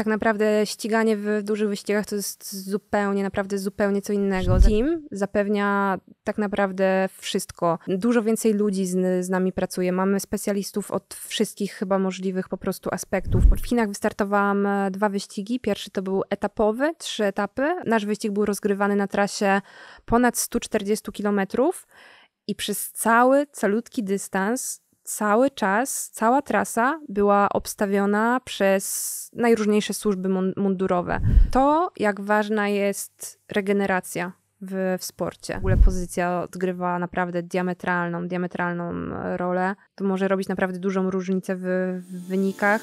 tak naprawdę ściganie w dużych wyścigach to jest zupełnie, naprawdę zupełnie co innego. Team zapewnia tak naprawdę wszystko. Dużo więcej ludzi z, z nami pracuje. Mamy specjalistów od wszystkich chyba możliwych po prostu aspektów. W Chinach wystartowałam e, dwa wyścigi. Pierwszy to był etapowy, trzy etapy. Nasz wyścig był rozgrywany na trasie ponad 140 kilometrów i przez cały, calutki dystans cały czas, cała trasa była obstawiona przez najróżniejsze służby mundurowe. To, jak ważna jest regeneracja w, w sporcie. W ogóle pozycja odgrywa naprawdę diametralną, diametralną rolę. To może robić naprawdę dużą różnicę w, w wynikach.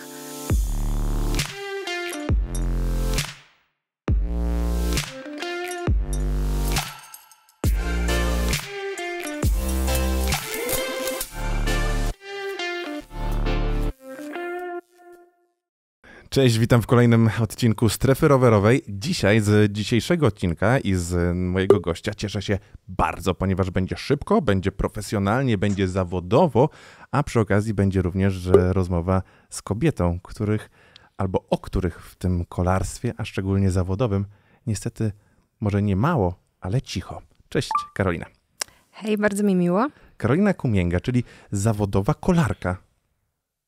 Cześć, witam w kolejnym odcinku Strefy Rowerowej. Dzisiaj z dzisiejszego odcinka i z mojego gościa cieszę się bardzo, ponieważ będzie szybko, będzie profesjonalnie, będzie zawodowo, a przy okazji będzie również rozmowa z kobietą, których albo o których w tym kolarstwie, a szczególnie zawodowym, niestety może nie mało, ale cicho. Cześć, Karolina. Hej, bardzo mi miło. Karolina Kumięga, czyli zawodowa kolarka.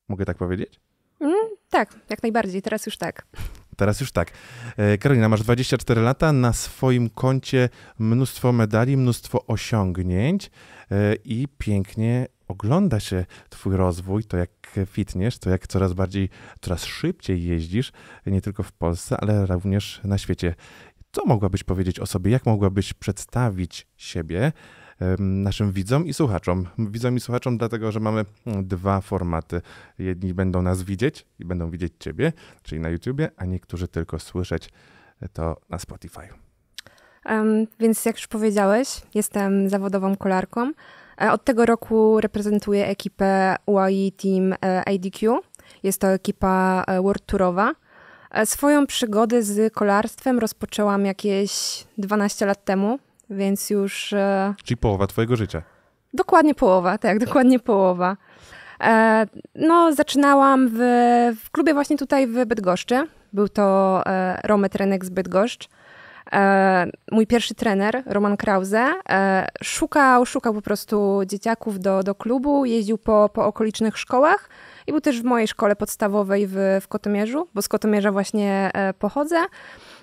Mogę tak powiedzieć? Mm, tak, jak najbardziej, teraz już tak. Teraz już tak. E, Karolina, masz 24 lata, na swoim koncie mnóstwo medali, mnóstwo osiągnięć e, i pięknie ogląda się Twój rozwój, to jak fitniesz, to jak coraz bardziej, coraz szybciej jeździsz, nie tylko w Polsce, ale również na świecie. Co mogłabyś powiedzieć o sobie? Jak mogłabyś przedstawić siebie naszym widzom i słuchaczom. Widzom i słuchaczom, dlatego że mamy mm, dwa formaty. Jedni będą nas widzieć i będą widzieć Ciebie, czyli na YouTubie, a niektórzy tylko słyszeć e, to na Spotify. Um, więc jak już powiedziałeś, jestem zawodową kolarką. E, od tego roku reprezentuję ekipę UAE Team e, ADQ. Jest to ekipa World Tourowa. Swoją przygodę z kolarstwem rozpoczęłam jakieś 12 lat temu, więc już... E, Czyli połowa twojego życia. Dokładnie połowa, tak, dokładnie połowa. E, no, zaczynałam w, w klubie właśnie tutaj w Bydgoszczy. Był to e, Rome Trenek z Bydgoszcz. Mój pierwszy trener, Roman Krause, szukał, szukał po prostu dzieciaków do, do klubu, jeździł po, po okolicznych szkołach i był też w mojej szkole podstawowej w, w Kotomierzu, bo z Kotomierza właśnie pochodzę.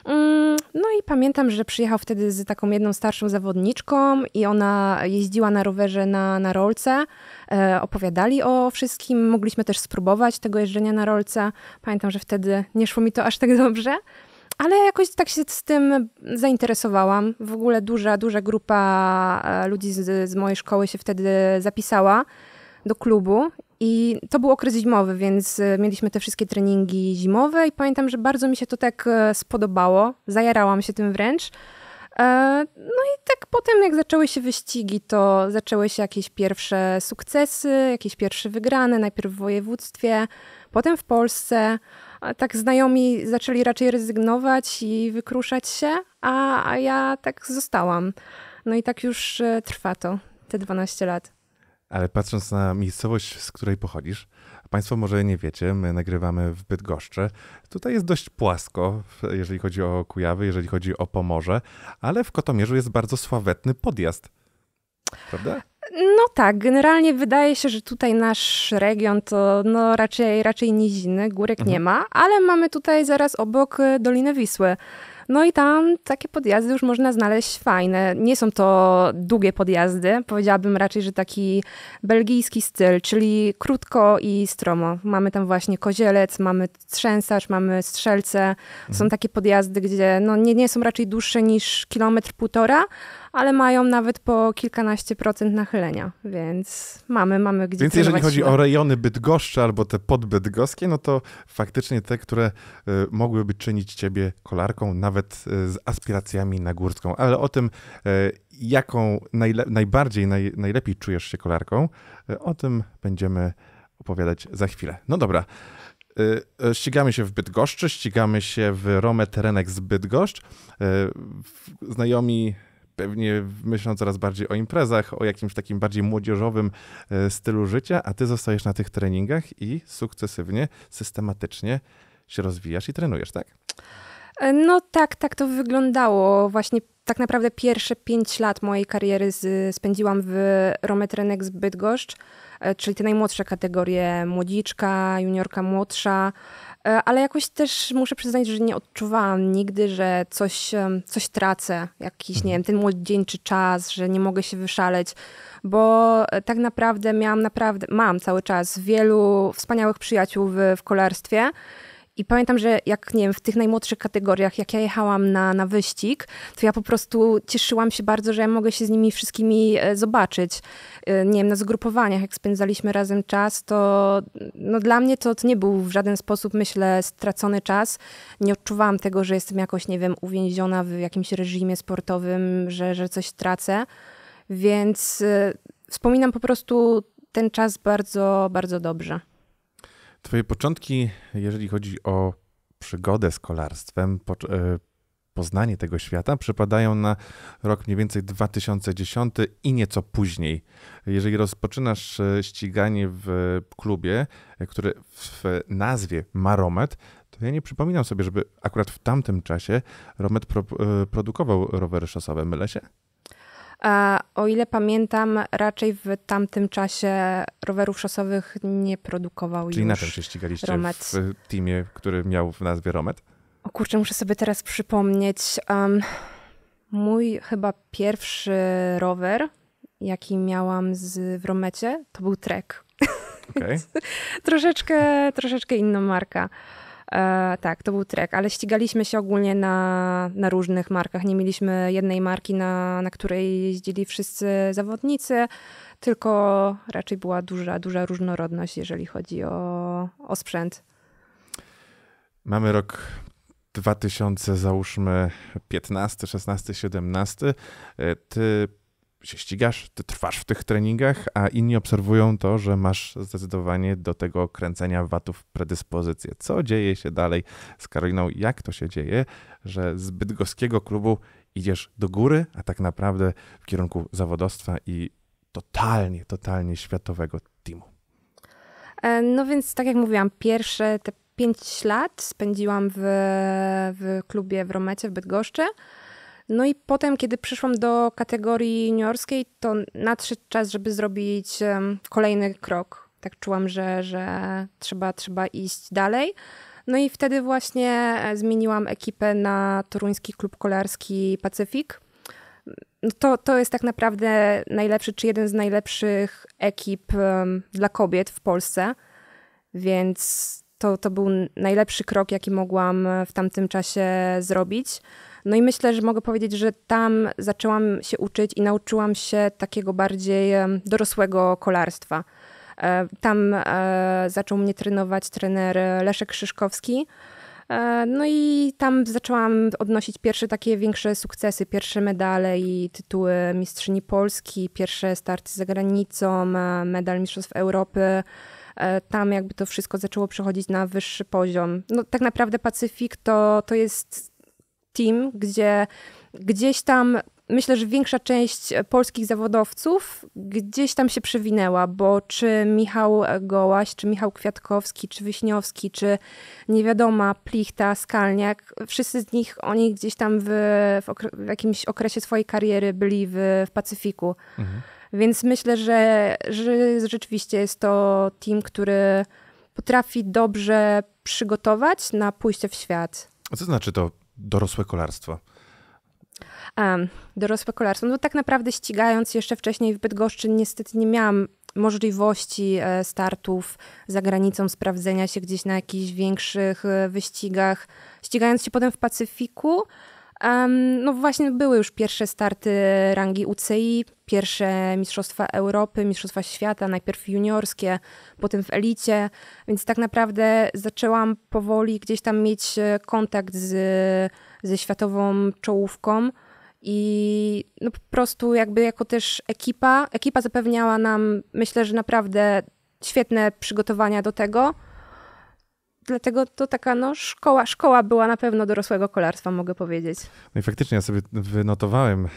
Mm. No i pamiętam, że przyjechał wtedy z taką jedną starszą zawodniczką i ona jeździła na rowerze na, na rolce. E, opowiadali o wszystkim, mogliśmy też spróbować tego jeżdżenia na rolce. Pamiętam, że wtedy nie szło mi to aż tak dobrze. Ale jakoś tak się z tym zainteresowałam. W ogóle duża, duża grupa e, ludzi z, z mojej szkoły się wtedy zapisała do klubu i to był okres zimowy, więc e, mieliśmy te wszystkie treningi zimowe i pamiętam, że bardzo mi się to tak e, spodobało. Zajarałam się tym wręcz. E, no i tak potem, jak zaczęły się wyścigi, to zaczęły się jakieś pierwsze sukcesy, jakieś pierwsze wygrane, najpierw w województwie, potem w Polsce. Tak znajomi zaczęli raczej rezygnować i wykruszać się, a, a ja tak zostałam. No i tak już trwa to, te 12 lat. Ale patrząc na miejscowość, z której pochodzisz, Państwo może nie wiecie, my nagrywamy w Bydgoszczy. Tutaj jest dość płasko, jeżeli chodzi o Kujawy, jeżeli chodzi o Pomorze, ale w Kotomierzu jest bardzo sławetny podjazd. Prawda? No tak, generalnie wydaje się, że tutaj nasz region to no raczej, raczej niziny, górek mhm. nie ma, ale mamy tutaj zaraz obok e, Dolinę Wisły. No i tam takie podjazdy już można znaleźć fajne. Nie są to długie podjazdy, powiedziałabym raczej, że taki belgijski styl, czyli krótko i stromo. Mamy tam właśnie kozielec, mamy trzęsacz, mamy strzelce. Są mhm. takie podjazdy, gdzie no, nie, nie są raczej dłuższe niż kilometr, półtora, ale mają nawet po kilkanaście procent nachylenia, więc mamy, mamy gdzie Więc jeżeli chodzi o rejony bydgoszcze albo te podbydgoskie, no to faktycznie te, które e, mogłyby czynić ciebie kolarką, nawet e, z aspiracjami na górską, ale o tym e, jaką najle- najbardziej, naj- najlepiej czujesz się kolarką, o tym będziemy opowiadać za chwilę. No dobra. Ścigamy się w Bydgoszczy, ścigamy się w Rome Terenek z Bydgoszcz. Znajomi pewnie myślą coraz bardziej o imprezach, o jakimś takim bardziej młodzieżowym e, stylu życia, a ty zostajesz na tych treningach i sukcesywnie, systematycznie się rozwijasz i trenujesz, tak? E, no tak, tak to wyglądało. Właśnie tak naprawdę pierwsze pięć lat mojej kariery z, spędziłam w Rometrenek z Bydgoszcz, e, czyli te najmłodsze kategorie młodziczka, juniorka młodsza. E, ale jakoś też muszę przyznać, że nie odczuwałam nigdy, że coś, coś tracę, jakiś, nie mhm. wiem, ten młodzieńczy czas, że nie mogę się wyszaleć, bo e, tak naprawdę miałam naprawdę, mam cały czas wielu wspaniałych przyjaciół w, w kolarstwie, i pamiętam, że jak, nie wiem, w tych najmłodszych kategoriach, jak ja jechałam na, na wyścig, to ja po prostu cieszyłam się bardzo, że ja mogę się z nimi wszystkimi e, zobaczyć. E, nie wiem, na zgrupowaniach, jak spędzaliśmy razem czas, to no, dla mnie to, to nie był w żaden sposób, myślę, stracony czas. Nie odczuwałam tego, że jestem jakoś, nie wiem, uwięziona w jakimś reżimie sportowym, że, że coś tracę. Więc y, wspominam po prostu ten czas bardzo, bardzo dobrze. Twoje początki, jeżeli chodzi o przygodę z kolarstwem, po, e, poznanie tego świata, przypadają na rok mniej więcej 2010 i nieco później. Jeżeli rozpoczynasz e, ściganie w klubie, e, który w nazwie ma Romet, to ja nie przypominam sobie, żeby akurat w tamtym czasie Romet pro, e, produkował rowery szosowe. Mylę się? O ile pamiętam, raczej w tamtym czasie rowerów szosowych nie produkował Czyli już na czym się ścigaliście Romet. w teamie, który miał w nazwie Romet? O kurczę, muszę sobie teraz przypomnieć. Um, mój chyba pierwszy rower, jaki miałam z, w Romecie, to był Trek. Okay. troszeczkę, troszeczkę inna marka. E, tak, to był trek, ale ścigaliśmy się ogólnie na, na różnych markach. Nie mieliśmy jednej marki, na, na której jeździli wszyscy zawodnicy, tylko raczej była duża, duża różnorodność, jeżeli chodzi o, o sprzęt. Mamy rok 2000, załóżmy 15, 16, 17. Ty się ścigasz, ty trwasz w tych treningach, a inni obserwują to, że masz zdecydowanie do tego kręcenia watów predyspozycję. Co dzieje się dalej z Karoliną? Jak to się dzieje, że z bydgoskiego klubu idziesz do góry, a tak naprawdę w kierunku zawodostwa i totalnie, totalnie światowego teamu? E, no więc, tak jak mówiłam, pierwsze te pięć lat spędziłam w, w klubie w Romecie w Bydgoszczy. No i potem, kiedy przyszłam do kategorii juniorskiej, to nadszedł czas, żeby zrobić kolejny krok. Tak czułam, że, że trzeba, trzeba iść dalej. No i wtedy właśnie e, zmieniłam ekipę na Toruński Klub Kolarski Pacyfik. No to, to jest tak naprawdę najlepszy, czy jeden z najlepszych ekip um, dla kobiet w Polsce, więc to, to był najlepszy krok, jaki mogłam e, w tamtym czasie zrobić. No i myślę, że mogę powiedzieć, że tam zaczęłam się uczyć i nauczyłam się takiego bardziej dorosłego kolarstwa. E, tam e, zaczął mnie trenować trener e, Leszek Krzyszkowski. No i tam zaczęłam odnosić pierwsze takie większe sukcesy, pierwsze medale i tytuły mistrzyni Polski, pierwsze starty za granicą, medal Mistrzostw Europy. Tam jakby to wszystko zaczęło przechodzić na wyższy poziom. No tak naprawdę Pacyfik to, to jest team, gdzie gdzieś tam myślę, że większa część polskich zawodowców gdzieś tam się przewinęła, bo czy Michał Gołaś, czy Michał Kwiatkowski, czy Wiśniowski, czy nie wiadomo, Plichta, Skalniak, wszyscy z nich, oni gdzieś tam w, w, okre w jakimś okresie swojej kariery byli w, w Pacyfiku. Mhm. Więc myślę, że, że rzeczywiście jest to team, który potrafi dobrze przygotować na pójście w świat. A co znaczy to dorosłe kolarstwo? Um, dorosłe kolarstwo. No tak naprawdę ścigając jeszcze wcześniej w Bydgoszczy, niestety nie miałam możliwości e, startów za granicą, sprawdzenia się gdzieś na jakichś większych e, wyścigach. Ścigając się potem w Pacyfiku, Um, no właśnie były już pierwsze starty rangi UCI, pierwsze Mistrzostwa Europy, Mistrzostwa Świata, najpierw juniorskie, potem w elicie, więc tak naprawdę zaczęłam powoli gdzieś tam mieć e, kontakt z, ze światową czołówką i no po prostu jakby jako też ekipa, ekipa zapewniała nam myślę, że naprawdę świetne przygotowania do tego, dlatego to taka no, szkoła, szkoła była na pewno dorosłego kolarstwa, mogę powiedzieć. No i faktycznie ja sobie wynotowałem e,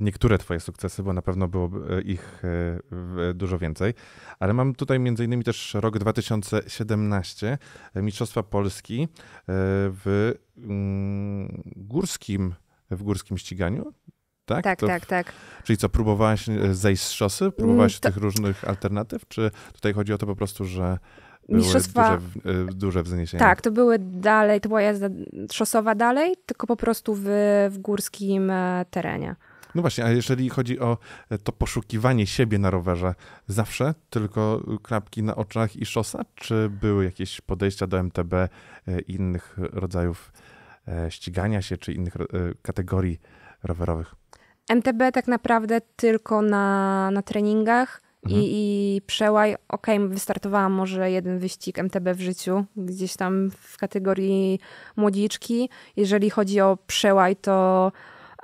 niektóre twoje sukcesy, bo na pewno było e, ich e, dużo więcej, ale mam tutaj między innymi też rok 2017, Mistrzostwa Polski w mm, górskim, w górskim ściganiu. Tak, tak, to, tak, tak, Czyli co, próbowałaś zejść z szosy? Próbowałaś mm, to... tych różnych alternatyw? Czy tutaj chodzi o to po prostu, że były duże, y, duże wzniesienia. Tak, to były dalej, to była jazda szosowa dalej, tylko po prostu w, w górskim e, terenie. No właśnie, a jeżeli chodzi o e, to poszukiwanie siebie na rowerze, zawsze tylko klapki na oczach i szosa, czy były jakieś podejścia do MTB, e, innych rodzajów ścigania się, czy innych kategorii rowerowych? MTB tak naprawdę tylko na, na treningach Mhm. I, I przełaj, okej, okay, wystartowałam może jeden wyścig MTB w życiu, gdzieś tam w kategorii młodziczki. Jeżeli chodzi o przełaj, to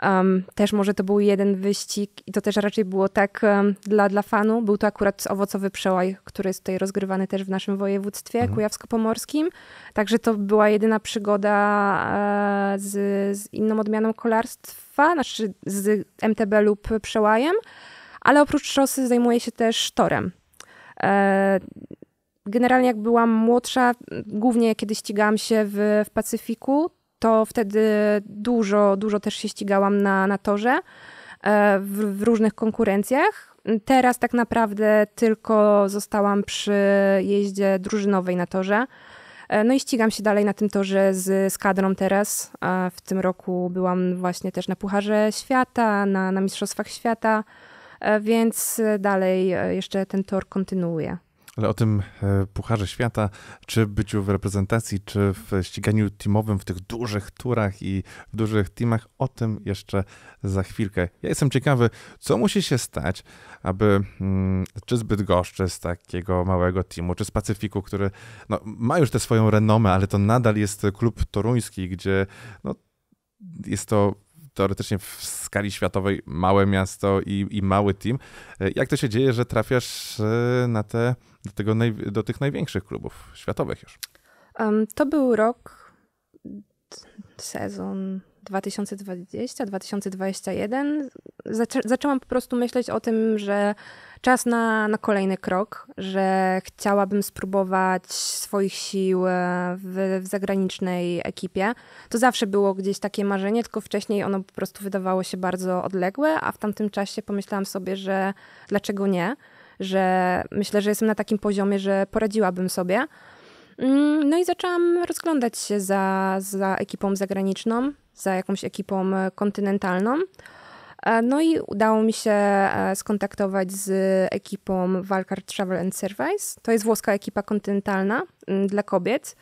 um, też może to był jeden wyścig i to też raczej było tak um, dla, dla fanu. Był to akurat owocowy przełaj, który jest tutaj rozgrywany też w naszym województwie mhm. kujawsko-pomorskim. Także to była jedyna przygoda e, z, z inną odmianą kolarstwa, znaczy z MTB lub przełajem. Ale oprócz szosy zajmuję się też torem. E, generalnie jak byłam młodsza, głównie kiedy ścigałam się w, w Pacyfiku, to wtedy dużo, dużo też się ścigałam na, na torze e, w, w różnych konkurencjach. Teraz tak naprawdę tylko zostałam przy jeździe drużynowej na torze. E, no i ścigam się dalej na tym torze z, z kadrą teraz. W tym roku byłam właśnie też na Pucharze Świata, na, na Mistrzostwach Świata. E, więc e, dalej e, jeszcze ten tor kontynuuje. Ale o tym Pucharze Świata, czy byciu w reprezentacji, czy w ściganiu teamowym w tych dużych turach i w dużych teamach, o tym jeszcze za chwilkę. Ja jestem ciekawy, co musi się stać, aby mm, czy z Bydgoszczy, z takiego małego teamu, czy z Pacyfiku, który no, ma już tę swoją renomę, ale to nadal jest klub toruński, gdzie no, jest to teoretycznie w skali światowej małe miasto i, i mały team. E, jak to się dzieje, że trafiasz e, na te, do, tego, do tych największych klubów światowych już? Um, to był rok, sezon 2020-2021. Zaczę, zaczęłam po prostu myśleć o tym, że czas na, na kolejny krok, że chciałabym spróbować swoich sił e, w, w zagranicznej ekipie. To zawsze było gdzieś takie marzenie, tylko wcześniej ono po prostu wydawało się bardzo odległe, a w tamtym czasie pomyślałam sobie, że dlaczego nie, że myślę, że jestem na takim poziomie, że poradziłabym sobie. Mm, no i zaczęłam rozglądać się za, za ekipą zagraniczną, za jakąś ekipą e, kontynentalną. E, no i udało mi się e, skontaktować z ekipą Valkar Travel and Service. To jest włoska ekipa kontynentalna mm, dla kobiet.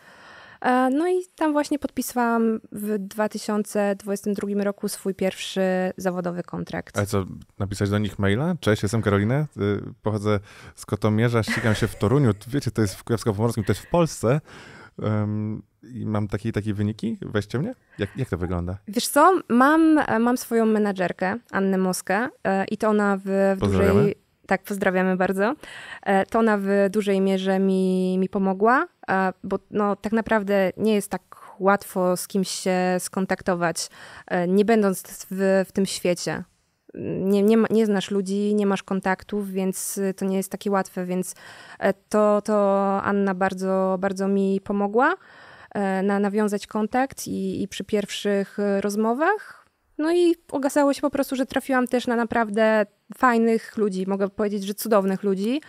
E, no i tam właśnie podpisałam w 2022 roku swój pierwszy zawodowy kontrakt. Ale co, napisać do nich maila? Cześć, jestem Karolina, y, pochodzę z Kotomierza, ścigam się w Toruniu. Wiecie, to jest w Kujawsko-Pomorskim, to jest w Polsce i mam takie takie wyniki? Weźcie mnie? Jak, jak to wygląda? Wiesz co, mam, mam swoją menadżerkę, Annę Moskę e, i to ona w, w dużej... Tak, pozdrawiamy bardzo. E, to ona w dużej mierze mi, mi pomogła, e, bo no, tak naprawdę nie jest tak łatwo z kimś się skontaktować, nie będąc w, w tym świecie. Nie, nie, nie, znasz ludzi, nie masz kontaktów, więc to nie jest takie łatwe, więc to, to Anna bardzo, bardzo mi pomogła. E, na nawiązać kontakt i, i przy pierwszych e, rozmowach. No i okazało się po prostu, że trafiłam też na naprawdę fajnych ludzi, mogę powiedzieć, że cudownych ludzi,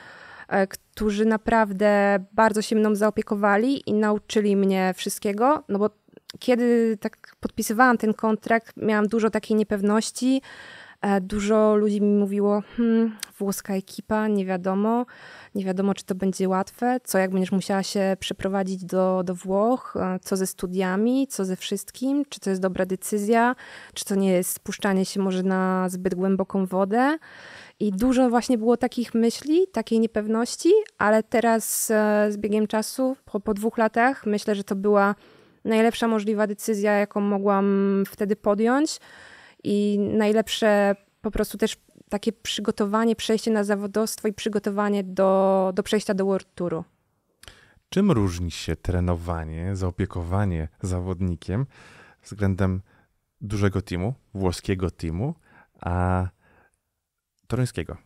e, którzy naprawdę bardzo się mną zaopiekowali i nauczyli mnie wszystkiego, no bo kiedy tak podpisywałam ten kontrakt, miałam dużo takiej niepewności, E, dużo ludzi mi mówiło, hmm, włoska ekipa, nie wiadomo, nie wiadomo, czy to będzie łatwe, co jak będziesz musiała się przeprowadzić do, do Włoch, e, co ze studiami, co ze wszystkim, czy to jest dobra decyzja, czy to nie jest spuszczanie się może na zbyt głęboką wodę. I dużo właśnie było takich myśli, takiej niepewności, ale teraz e, z biegiem czasu, po, po dwóch latach, myślę, że to była najlepsza możliwa decyzja, jaką mogłam wtedy podjąć i najlepsze po prostu też takie przygotowanie, przejście na zawodowstwo i przygotowanie do, do przejścia do World Touru. Czym różni się trenowanie, zaopiekowanie zawodnikiem względem dużego teamu, włoskiego teamu, a toruńskiego?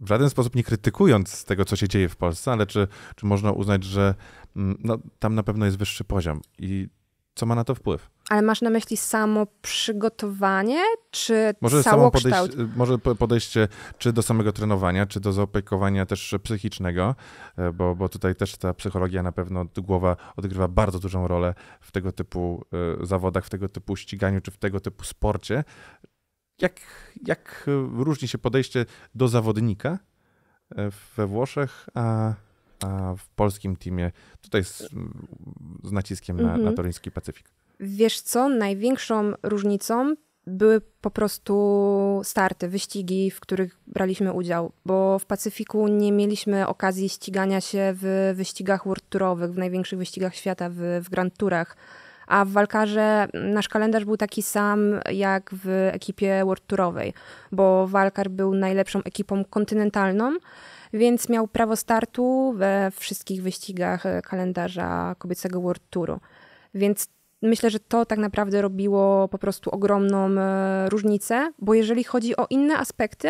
W żaden sposób nie krytykując tego, co się dzieje w Polsce, ale czy, czy można uznać, że mm, no, tam na pewno jest wyższy poziom i co ma na to wpływ. Ale masz na myśli samo przygotowanie, czy może samo podejście, y, Może podejście czy do samego trenowania, czy do zaopiekowania też psychicznego, e, bo, bo tutaj też ta psychologia na pewno, głowa odgrywa bardzo dużą rolę w tego typu e, zawodach, w tego typu ściganiu, czy w tego typu sporcie. Jak, jak e, różni się podejście do zawodnika we Włoszech, a a w polskim teamie tutaj z, z naciskiem mhm. na, Toruński Pacyfik? Wiesz co, największą różnicą były po prostu starty, wyścigi, w których braliśmy udział, bo w Pacyfiku nie mieliśmy okazji ścigania się w wyścigach world tourowych, w największych wyścigach świata, w, w Grand Tourach. A w Walkarze nasz kalendarz był taki sam jak w ekipie World Tourowej, bo Walkar był najlepszą ekipą kontynentalną, więc miał prawo startu we wszystkich wyścigach e, kalendarza kobiecego World Touru. Więc myślę, że to tak naprawdę robiło po prostu ogromną e, różnicę, bo jeżeli chodzi o inne aspekty,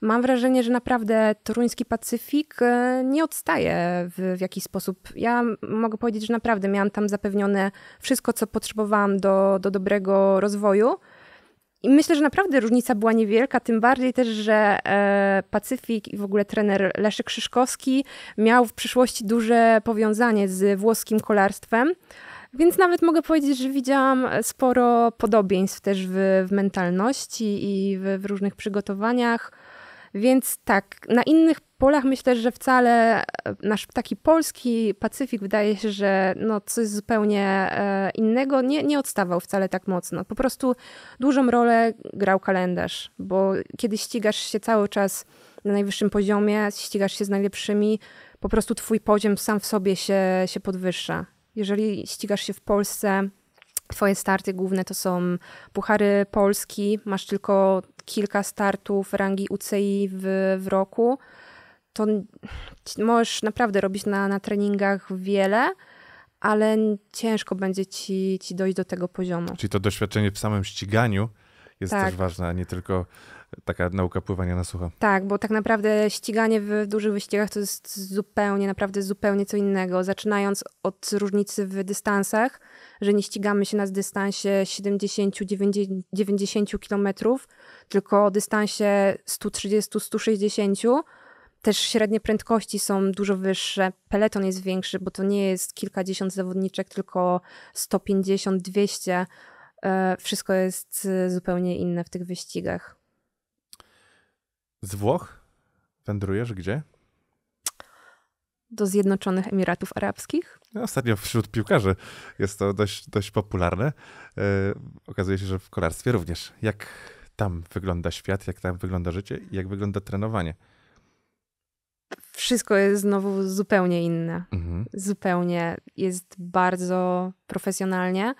mam wrażenie, że naprawdę toruński Pacyfik e, nie odstaje w, w jakiś sposób. Ja mogę powiedzieć, że naprawdę miałam tam zapewnione wszystko, co potrzebowałam do, do dobrego rozwoju. I myślę, że naprawdę różnica była niewielka, tym bardziej też, że e, Pacyfik i w ogóle trener Leszek Krzyszkowski miał w przyszłości duże powiązanie z włoskim kolarstwem. Więc nawet mogę powiedzieć, że widziałam sporo podobieństw też w, w mentalności i w, w różnych przygotowaniach. Więc tak, na innych polach myślę, że wcale e, nasz taki polski Pacyfik wydaje się, że no coś zupełnie e, innego nie, nie odstawał wcale tak mocno. Po prostu dużą rolę grał kalendarz, bo kiedy ścigasz się cały czas na najwyższym poziomie, ścigasz się z najlepszymi, po prostu twój poziom sam w sobie się, się podwyższa. Jeżeli ścigasz się w Polsce, Twoje starty główne to są Puchary Polski, masz tylko kilka startów rangi UCI w, w roku to możesz naprawdę robić na, na treningach wiele, ale ciężko będzie ci, ci dojść do tego poziomu. Czyli to doświadczenie w samym ściganiu jest tak. też ważne, a nie tylko taka nauka pływania na sucho. Tak, bo tak naprawdę ściganie w dużych wyścigach to jest zupełnie, naprawdę zupełnie co innego. Zaczynając od różnicy w dystansach, że nie ścigamy się na dystansie 70-90 kilometrów, tylko o dystansie 130-160 też średnie prędkości są dużo wyższe, peleton jest większy, bo to nie jest kilkadziesiąt zawodniczek, tylko 150, 200. E, wszystko jest e, zupełnie inne w tych wyścigach. Z Włoch wędrujesz gdzie? Do Zjednoczonych Emiratów Arabskich. No, ostatnio wśród piłkarzy jest to dość, dość popularne. E, okazuje się, że w kolarstwie również. Jak tam wygląda świat, jak tam wygląda życie i jak wygląda trenowanie? wszystko jest znowu zupełnie inne. Mhm. Zupełnie jest bardzo profesjonalnie.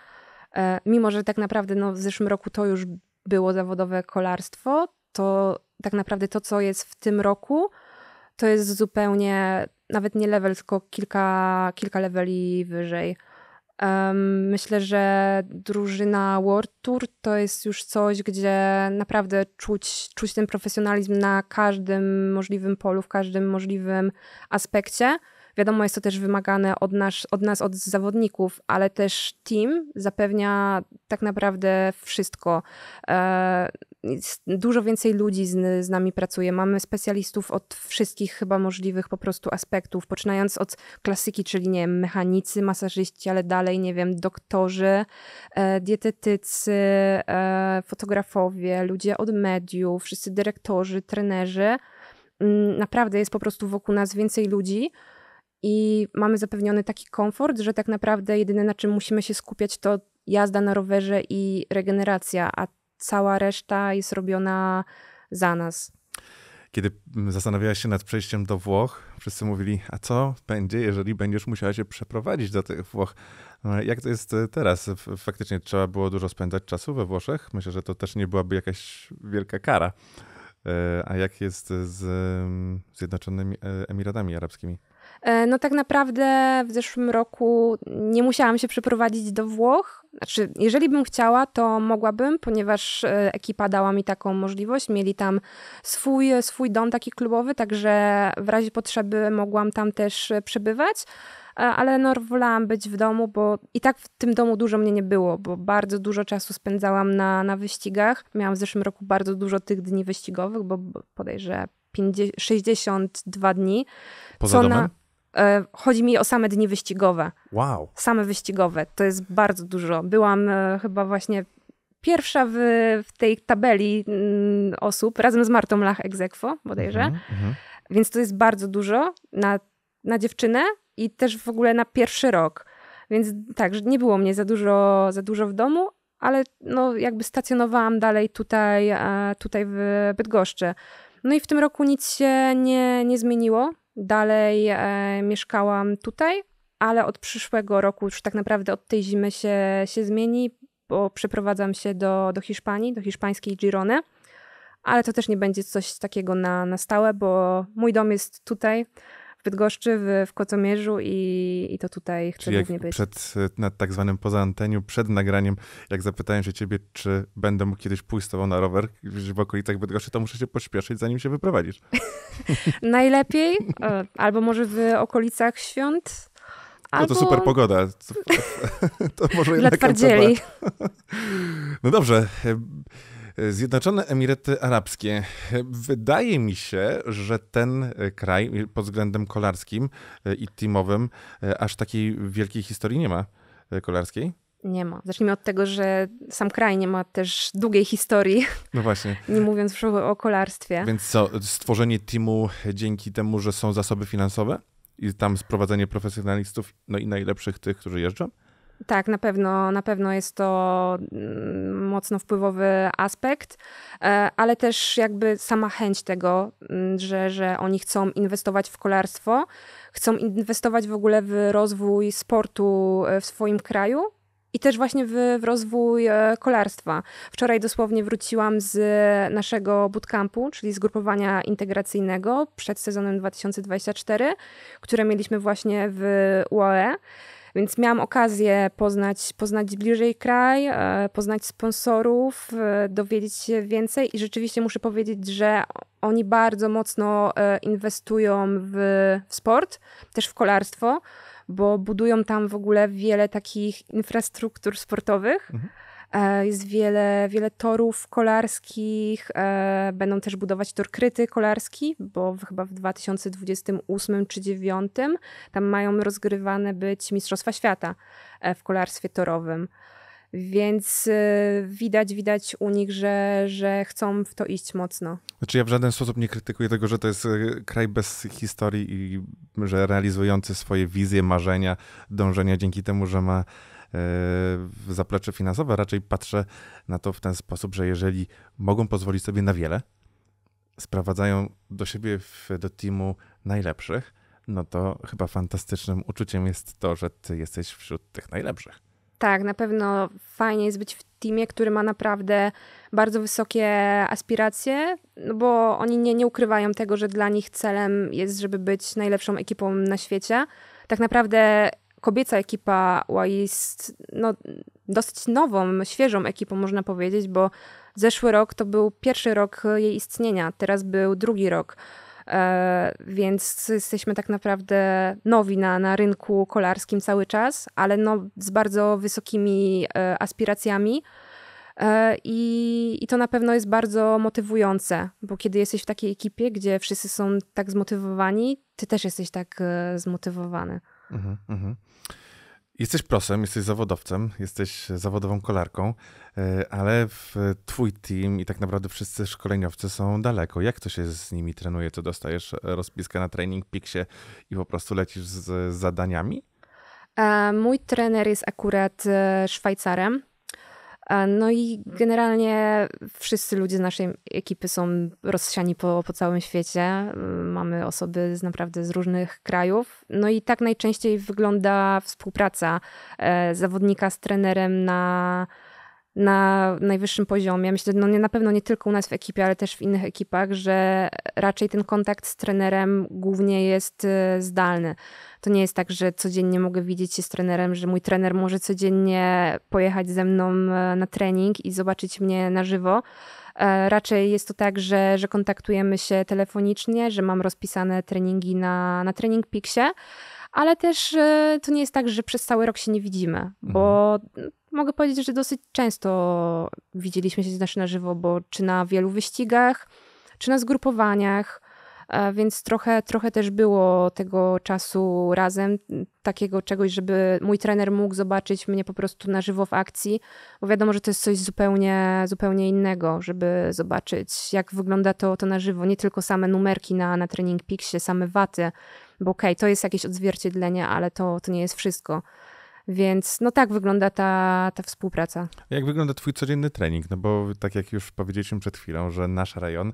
E, mimo, że tak naprawdę no, w zeszłym roku to już było zawodowe kolarstwo, to tak naprawdę to, co jest w tym roku, to jest zupełnie nawet nie level, tylko kilka, kilka leveli wyżej. Um, myślę, że drużyna World Tour to jest już coś, gdzie naprawdę czuć, czuć ten profesjonalizm na każdym możliwym polu, w każdym możliwym aspekcie. Wiadomo, jest to też wymagane od nas, od nas, od zawodników, ale też team zapewnia tak naprawdę wszystko. E, dużo więcej ludzi z, z nami pracuje. Mamy specjalistów od wszystkich chyba możliwych po prostu aspektów, poczynając od klasyki, czyli nie wiem, mechanicy, masażyści, ale dalej, nie wiem, doktorzy, e, dietetycy, e, fotografowie, ludzie od mediów, wszyscy dyrektorzy, trenerzy. Mm, naprawdę jest po prostu wokół nas więcej ludzi i mamy zapewniony taki komfort, że tak naprawdę jedyne na czym musimy się skupiać to jazda na rowerze i regeneracja, a cała reszta jest robiona za nas. Kiedy mm, zastanawiałaś się nad przejściem do Włoch, wszyscy mówili, a co będzie, jeżeli będziesz musiała się przeprowadzić do tych Włoch? No, jak to jest e, teraz? Faktycznie trzeba było dużo spędzać czasu we Włoszech. Myślę, że to też nie byłaby jakaś wielka kara. E, a jak jest z mm, Zjednoczonymi e, Emiratami Arabskimi? E, no tak naprawdę w zeszłym roku nie musiałam się przeprowadzić do Włoch. Znaczy, jeżeli bym chciała, to mogłabym, ponieważ e, ekipa dała mi taką możliwość. Mieli tam swój, swój dom taki klubowy, także w razie potrzeby mogłam tam też przebywać e, ale no, wolałam być w domu, bo i tak w tym domu dużo mnie nie było, bo bardzo dużo czasu spędzałam na, na wyścigach. Miałam w zeszłym roku bardzo dużo tych dni wyścigowych, bo podejrzewam 60, 62 dni. Poza co domem? Na, E, chodzi mi o same dni wyścigowe. Wow. Same wyścigowe. To jest bardzo dużo. Byłam e, chyba właśnie pierwsza w, w tej tabeli mm, osób, razem z Martą Lach egzekwo bodajże. Mm -hmm. Więc to jest bardzo dużo na, na dziewczynę i też w ogóle na pierwszy rok. Więc tak, nie było mnie za dużo, za dużo w domu, ale no, jakby stacjonowałam dalej tutaj, e, tutaj w Bydgoszczy. No i w tym roku nic się nie, nie zmieniło. Dalej e, mieszkałam tutaj, ale od przyszłego roku, już tak naprawdę od tej zimy się, się zmieni, bo przeprowadzam się do, do Hiszpanii, do hiszpańskiej Girony. Ale to też nie będzie coś takiego na, na stałe, bo mój dom jest tutaj, w Bydgoszczy, w, w Kocomierzu i, i to tutaj chcę Czyli głównie jak być. Przed, na tak zwanym poza anteniu, przed nagraniem, jak zapytałem się ciebie, czy będę mógł kiedyś pójść z tobą na rower w okolicach Bydgoszczy, to muszę się pośpieszyć, zanim się wyprowadzisz. Najlepiej, e, albo może w okolicach świąt. Albo... No to super pogoda. To, to może jednak Dla twardzieli. No dobrze. E, Zjednoczone Emiraty Arabskie. Wydaje mi się, że ten e, kraj pod względem kolarskim e, i teamowym e, aż takiej wielkiej historii nie ma kolarskiej. Nie ma. Zacznijmy od tego, że sam kraj nie ma też długiej historii. No właśnie. Nie mówiąc już o kolarstwie. Więc co, stworzenie teamu dzięki temu, że są zasoby finansowe? I tam sprowadzenie profesjonalistów, no i najlepszych tych, którzy jeżdżą? Tak, na pewno, na pewno jest to mm, mocno wpływowy aspekt, e, ale też jakby sama chęć tego, mm, że, że oni chcą inwestować w kolarstwo, chcą inwestować w ogóle w rozwój sportu e, w swoim kraju, i też właśnie w, w, rozwój e, kolarstwa. Wczoraj dosłownie wróciłam z naszego bootcampu, czyli zgrupowania integracyjnego przed sezonem 2024, które mieliśmy właśnie w UAE. Więc miałam okazję poznać, poznać bliżej kraj, e, poznać sponsorów, e, dowiedzieć się więcej i rzeczywiście muszę powiedzieć, że oni bardzo mocno e, inwestują w, w sport, też w kolarstwo, bo budują tam w ogóle wiele takich infrastruktur sportowych. Mhm E, jest wiele, wiele torów kolarskich, e, będą też budować tor kryty kolarski, bo chyba w 2028 czy 2029 tam mają rozgrywane być Mistrzostwa Świata e, w kolarstwie torowym. Więc widać, widać u nich, że, że chcą w to iść mocno. Znaczy ja w żaden sposób nie krytykuję tego, że to jest kraj bez historii i że realizujący swoje wizje, marzenia, dążenia dzięki temu, że ma zaplecze finansowe. Raczej patrzę na to w ten sposób, że jeżeli mogą pozwolić sobie na wiele, sprowadzają do siebie, do teamu najlepszych, no to chyba fantastycznym uczuciem jest to, że ty jesteś wśród tych najlepszych. Tak, na pewno fajnie jest być w teamie, który ma naprawdę bardzo wysokie aspiracje, no bo oni nie, nie ukrywają tego, że dla nich celem jest, żeby być najlepszą ekipą na świecie. Tak naprawdę kobieca ekipa UA y jest no, dosyć nową, świeżą ekipą, można powiedzieć, bo zeszły rok to był pierwszy rok jej istnienia, teraz był drugi rok. E, więc jesteśmy tak naprawdę nowi na, na rynku kolarskim cały czas, ale no, z bardzo wysokimi e, aspiracjami. E, I, I to na pewno jest bardzo motywujące, bo kiedy jesteś w takiej ekipie, gdzie wszyscy są tak zmotywowani, ty też jesteś tak e, zmotywowany. Mhm, mhm. Jesteś prosem, jesteś zawodowcem, jesteś zawodową kolarką, e, ale twój team i tak naprawdę wszyscy szkoleniowcy są daleko. Jak to się z nimi trenuje? To dostajesz rozpiskę na Training pixie i po prostu lecisz z zadaniami? E, mój trener jest akurat e, Szwajcarem, E, no i generalnie wszyscy ludzie z naszej ekipy są rozsiani po, po całym świecie. E, mamy osoby z naprawdę z różnych krajów. No i tak najczęściej wygląda współpraca e, zawodnika z trenerem na na najwyższym poziomie. Myślę, no nie, na pewno nie tylko u nas w ekipie, ale też w innych ekipach, że raczej ten kontakt z trenerem głównie jest y, zdalny. To nie jest tak, że codziennie mogę widzieć się z trenerem, że mój trener może codziennie pojechać ze mną y, na trening i zobaczyć mnie na żywo. E, raczej jest to tak, że, że kontaktujemy się telefonicznie, że mam rozpisane treningi na, na Training Pixie ale też e, to nie jest tak, że przez cały rok się nie widzimy, bo mhm. mogę powiedzieć, że dosyć często widzieliśmy się znaczy na żywo, bo czy na wielu wyścigach, czy na zgrupowaniach, e, więc trochę, trochę też było tego czasu razem, takiego czegoś, żeby mój trener mógł zobaczyć mnie po prostu na żywo w akcji, bo wiadomo, że to jest coś zupełnie, zupełnie innego, żeby zobaczyć, jak wygląda to, to na żywo, nie tylko same numerki na, na Training Peaksie, same waty, bo okej, okay, to jest jakieś odzwierciedlenie, ale to, to nie jest wszystko. Więc no tak wygląda ta, ta współpraca. Jak wygląda twój codzienny trening? No bo tak jak już powiedzieliśmy przed chwilą, że nasz rejon y,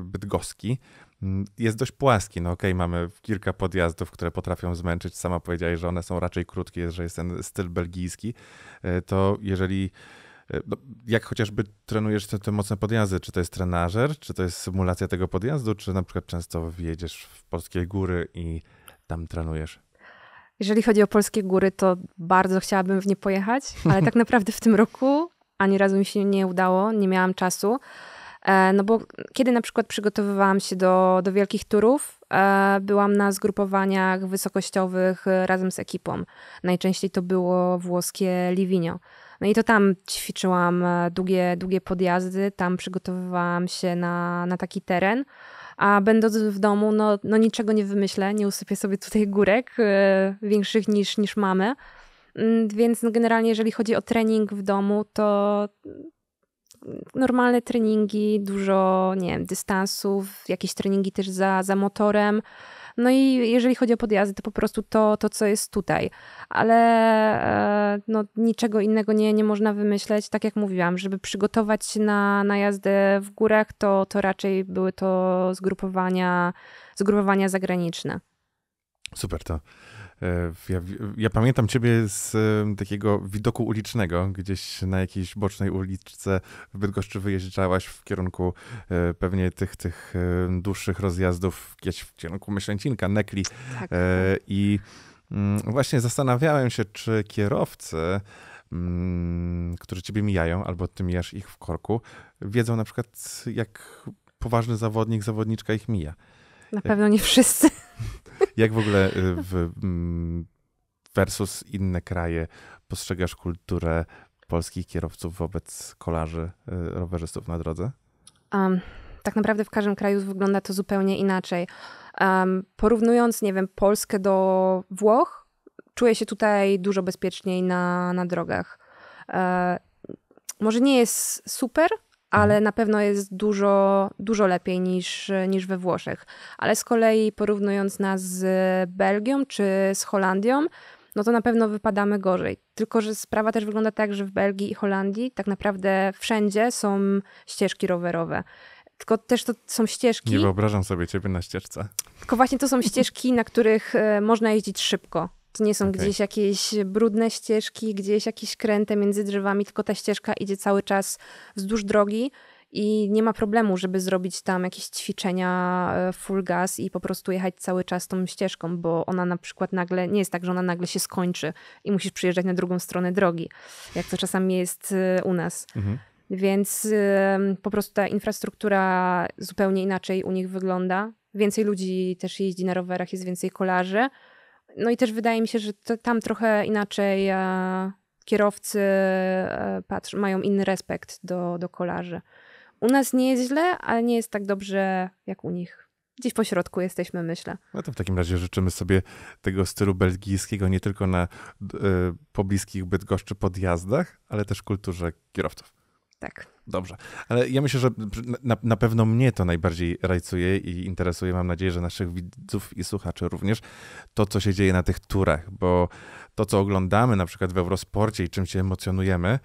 bydgoski mm, jest dość płaski. No okej, okay, mamy kilka podjazdów, które potrafią zmęczyć. Sama powiedziałeś, że one są raczej krótkie, że jest ten styl belgijski. Y, to jeżeli E, jak chociażby trenujesz te, te mocne podjazdy? Czy to jest trenażer, czy to jest symulacja tego podjazdu, czy na przykład często wjedziesz w polskie góry i tam trenujesz? Jeżeli chodzi o polskie góry, to bardzo chciałabym w nie pojechać, ale tak naprawdę w tym roku ani razu mi się nie udało, nie miałam czasu. E, no bo kiedy na przykład przygotowywałam się do, do wielkich turów, e, byłam na zgrupowaniach wysokościowych razem z ekipą. Najczęściej to było włoskie Livigno. No i to tam ćwiczyłam e, długie, długie podjazdy, tam przygotowywałam się na, na taki teren. A będąc w domu, no, no niczego nie wymyślę, nie usypię sobie tutaj górek yy, większych niż, niż mamy. Mm, więc generalnie, jeżeli chodzi o trening w domu, to normalne treningi, dużo, nie wiem, dystansów, jakieś treningi też za, za motorem. No i jeżeli chodzi o podjazdy, to po prostu to, to co jest tutaj. Ale e, no, niczego innego nie, nie można wymyśleć. Tak jak mówiłam, żeby przygotować się na, na jazdę w górach, to, to raczej były to zgrupowania, zgrupowania zagraniczne. Super to. E, ja, ja, pamiętam ciebie z takiego widoku ulicznego, gdzieś na jakiejś bocznej uliczce w Bydgoszczy wyjeżdżałaś w kierunku e, pewnie tych, tych e, dłuższych rozjazdów, gdzieś w kierunku Myślęcinka, Nekli tak. i mm, właśnie zastanawiałem się, czy kierowcy mm, którzy ciebie mijają, albo ty mijasz ich w korku, wiedzą na przykład, jak poważny zawodnik, zawodniczka ich mija. Na pewno nie wszyscy. Jak w ogóle y, w, mm, versus inne kraje postrzegasz kulturę polskich kierowców wobec kolarzy, y, rowerzystów na drodze? Um, tak naprawdę w każdym kraju wygląda to zupełnie inaczej. Um, porównując, nie wiem, Polskę do Włoch, czuję się tutaj dużo bezpieczniej na, na drogach. E, może nie jest super, Mhm. ale na pewno jest dużo, dużo lepiej niż, niż we Włoszech. Ale z kolei porównując nas z Belgią czy z Holandią, no to na pewno wypadamy gorzej. Tylko, że sprawa też wygląda tak, że w Belgii i Holandii tak naprawdę wszędzie są ścieżki rowerowe. Tylko też to są ścieżki. Nie wyobrażam sobie ciebie na ścieżce. Tylko właśnie to są ścieżki, na których e, można jeździć szybko. To nie są okay. gdzieś jakieś brudne ścieżki, gdzieś jakieś kręte między drzewami, tylko ta ścieżka idzie cały czas wzdłuż drogi i nie ma problemu, żeby zrobić tam jakieś ćwiczenia e, full gas i po prostu jechać cały czas tą ścieżką, bo ona na przykład nagle, nie jest tak, że ona nagle się skończy i musisz przyjeżdżać na drugą stronę drogi, jak to czasami jest e, u nas. Mhm. Więc po prostu ta infrastruktura zupełnie inaczej u nich wygląda. Więcej ludzi też jeździ na rowerach, jest więcej kolarzy. No i też wydaje mi się, że tam trochę inaczej e, kierowcy e, patrzą, mają inny respekt do, do kolarzy. U nas nie jest źle, ale nie jest tak dobrze jak u nich gdzieś po środku jesteśmy, myślę. No to w takim razie życzymy sobie tego stylu belgijskiego nie tylko na y, pobliskich Bydgoszczy podjazdach, ale też kulturze kierowców. Tak. Dobrze, ale ja myślę, że na, na, pewno mnie to najbardziej rajcuje i interesuje, mam nadzieję, że naszych widzów i słuchaczy również, to co się dzieje na tych turach, bo to co oglądamy na przykład w Eurosporcie i czym się emocjonujemy,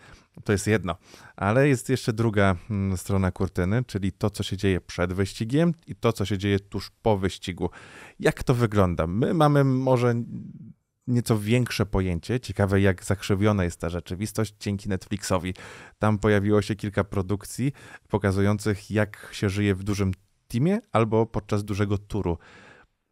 to jest jedno, ale jest jeszcze druga mm, strona kurtyny, czyli to co się dzieje przed wyścigiem i to co się dzieje tuż po wyścigu. Jak to wygląda? My mamy może nieco większe pojęcie. Ciekawe, jak zakrzywiona jest ta rzeczywistość dzięki Netflixowi. Tam pojawiło się kilka produkcji pokazujących, jak się żyje w dużym teamie albo podczas dużego turu.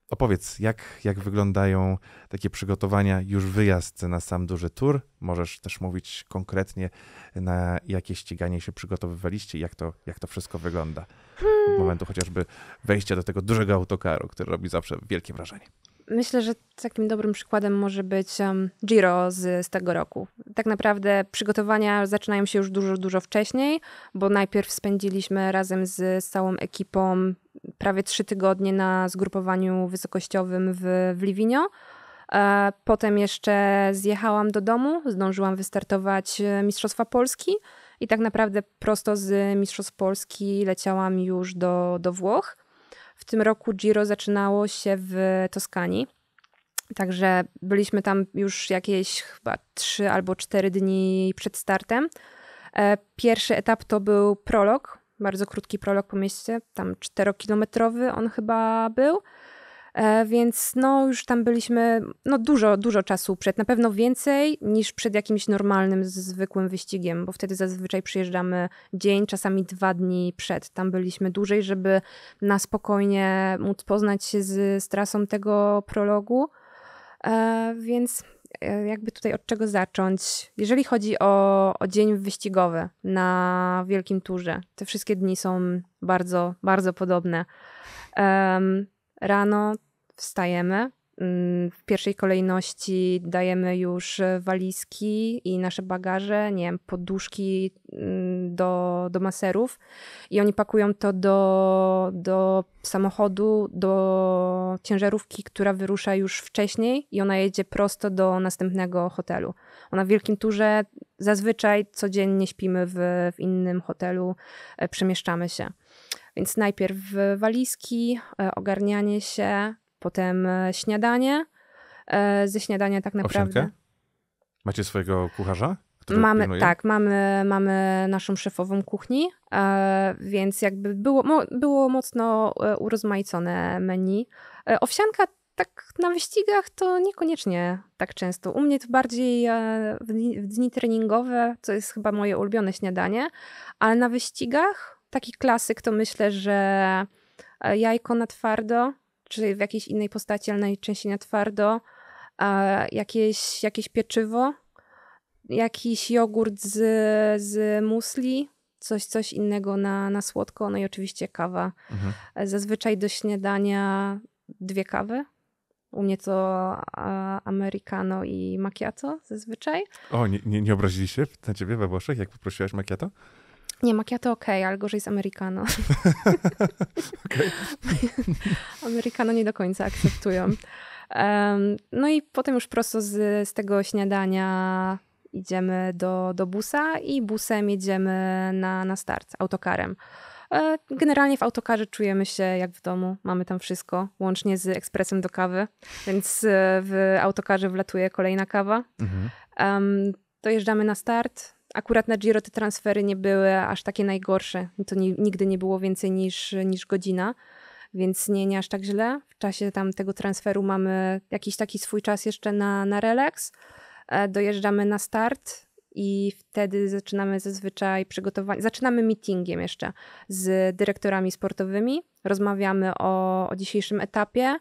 Opowiedz, jak, jak wyglądają takie przygotowania, już wyjazd na sam duży tur? Możesz też mówić konkretnie, na jakie ściganie się przygotowywaliście, jak to, jak to wszystko wygląda. Od hmm. momentu chociażby wejścia do tego dużego autokaru, który robi zawsze wielkie wrażenie. Myślę, że takim dobrym przykładem może być Giro z, z tego roku. Tak naprawdę przygotowania zaczynają się już dużo, dużo wcześniej, bo najpierw spędziliśmy razem z, z całą ekipą prawie trzy tygodnie na zgrupowaniu wysokościowym w, w Livigno. E, potem jeszcze zjechałam do domu, zdążyłam wystartować e, Mistrzostwa Polski i tak naprawdę prosto z Mistrzostw Polski leciałam już do, do Włoch. W tym roku Giro zaczynało się w Toskanii. Także byliśmy tam już jakieś chyba 3 albo 4 dni przed startem. E, pierwszy etap to był prolog, bardzo krótki prolog po mieście, tam 4-kilometrowy on chyba był. E, więc no, już tam byliśmy no, dużo, dużo czasu przed, na pewno więcej niż przed jakimś normalnym, zwykłym wyścigiem, bo wtedy zazwyczaj przyjeżdżamy dzień, czasami dwa dni przed. Tam byliśmy dłużej, żeby na spokojnie móc poznać się z, z trasą tego prologu. E, więc e, jakby tutaj od czego zacząć? Jeżeli chodzi o, o, dzień wyścigowy na Wielkim Turze, te wszystkie dni są bardzo, bardzo podobne. Rano wstajemy. Mm, w pierwszej kolejności dajemy już e, walizki i nasze bagaże, nie wiem, poduszki mm, do, do maserów, i oni pakują to do, do samochodu, do ciężarówki, która wyrusza już wcześniej, i ona jedzie prosto do następnego hotelu. Ona w Wielkim Turze zazwyczaj codziennie śpimy w, w innym hotelu, e, przemieszczamy się. Więc najpierw walizki, e, ogarnianie się, potem e, śniadanie. E, ze śniadania tak naprawdę. Owsiankę? Macie swojego kucharza? mamy, tak, mamy, mamy naszą szefową kuchni, więc jakby było, było mocno urozmaicone menu. Owsianka tak na wyścigach to niekoniecznie tak często. U mnie to bardziej w dni, w dni treningowe, co jest chyba moje ulubione śniadanie, ale na wyścigach taki klasyk to myślę, że e, jajko na twardo, czy w jakiejś innej postaci, ale najczęściej na twardo, e, jakieś, jakieś pieczywo, jakiś jogurt z, z musli, coś, coś innego na, na słodko, no i oczywiście kawa. Mhm. E, zazwyczaj do śniadania dwie kawy. U mnie to americano i macchiato zazwyczaj. O, nie, nie, nie na ciebie we Włoszech, jak poprosiłaś macchiato? Nie, to ok, ale gorzej jest americano. Amerykano americano nie do końca akceptują. Um, no i potem już prosto z, z tego śniadania idziemy do, do busa i busem jedziemy na, na start autokarem. E, generalnie w autokarze czujemy się jak w domu, mamy tam wszystko, łącznie z ekspresem do kawy, więc e, w autokarze wlatuje kolejna kawa. Mhm. Um, dojeżdżamy na start, Akurat na Giro te transfery nie były aż takie najgorsze. To nie, nigdy nie było więcej niż, niż godzina, więc nie, nie aż tak źle. W czasie tam tego transferu mamy jakiś taki swój czas jeszcze na, na relaks. E, dojeżdżamy na start i wtedy zaczynamy zazwyczaj przygotowanie, zaczynamy meetingiem jeszcze z dyrektorami sportowymi, rozmawiamy o, o dzisiejszym etapie,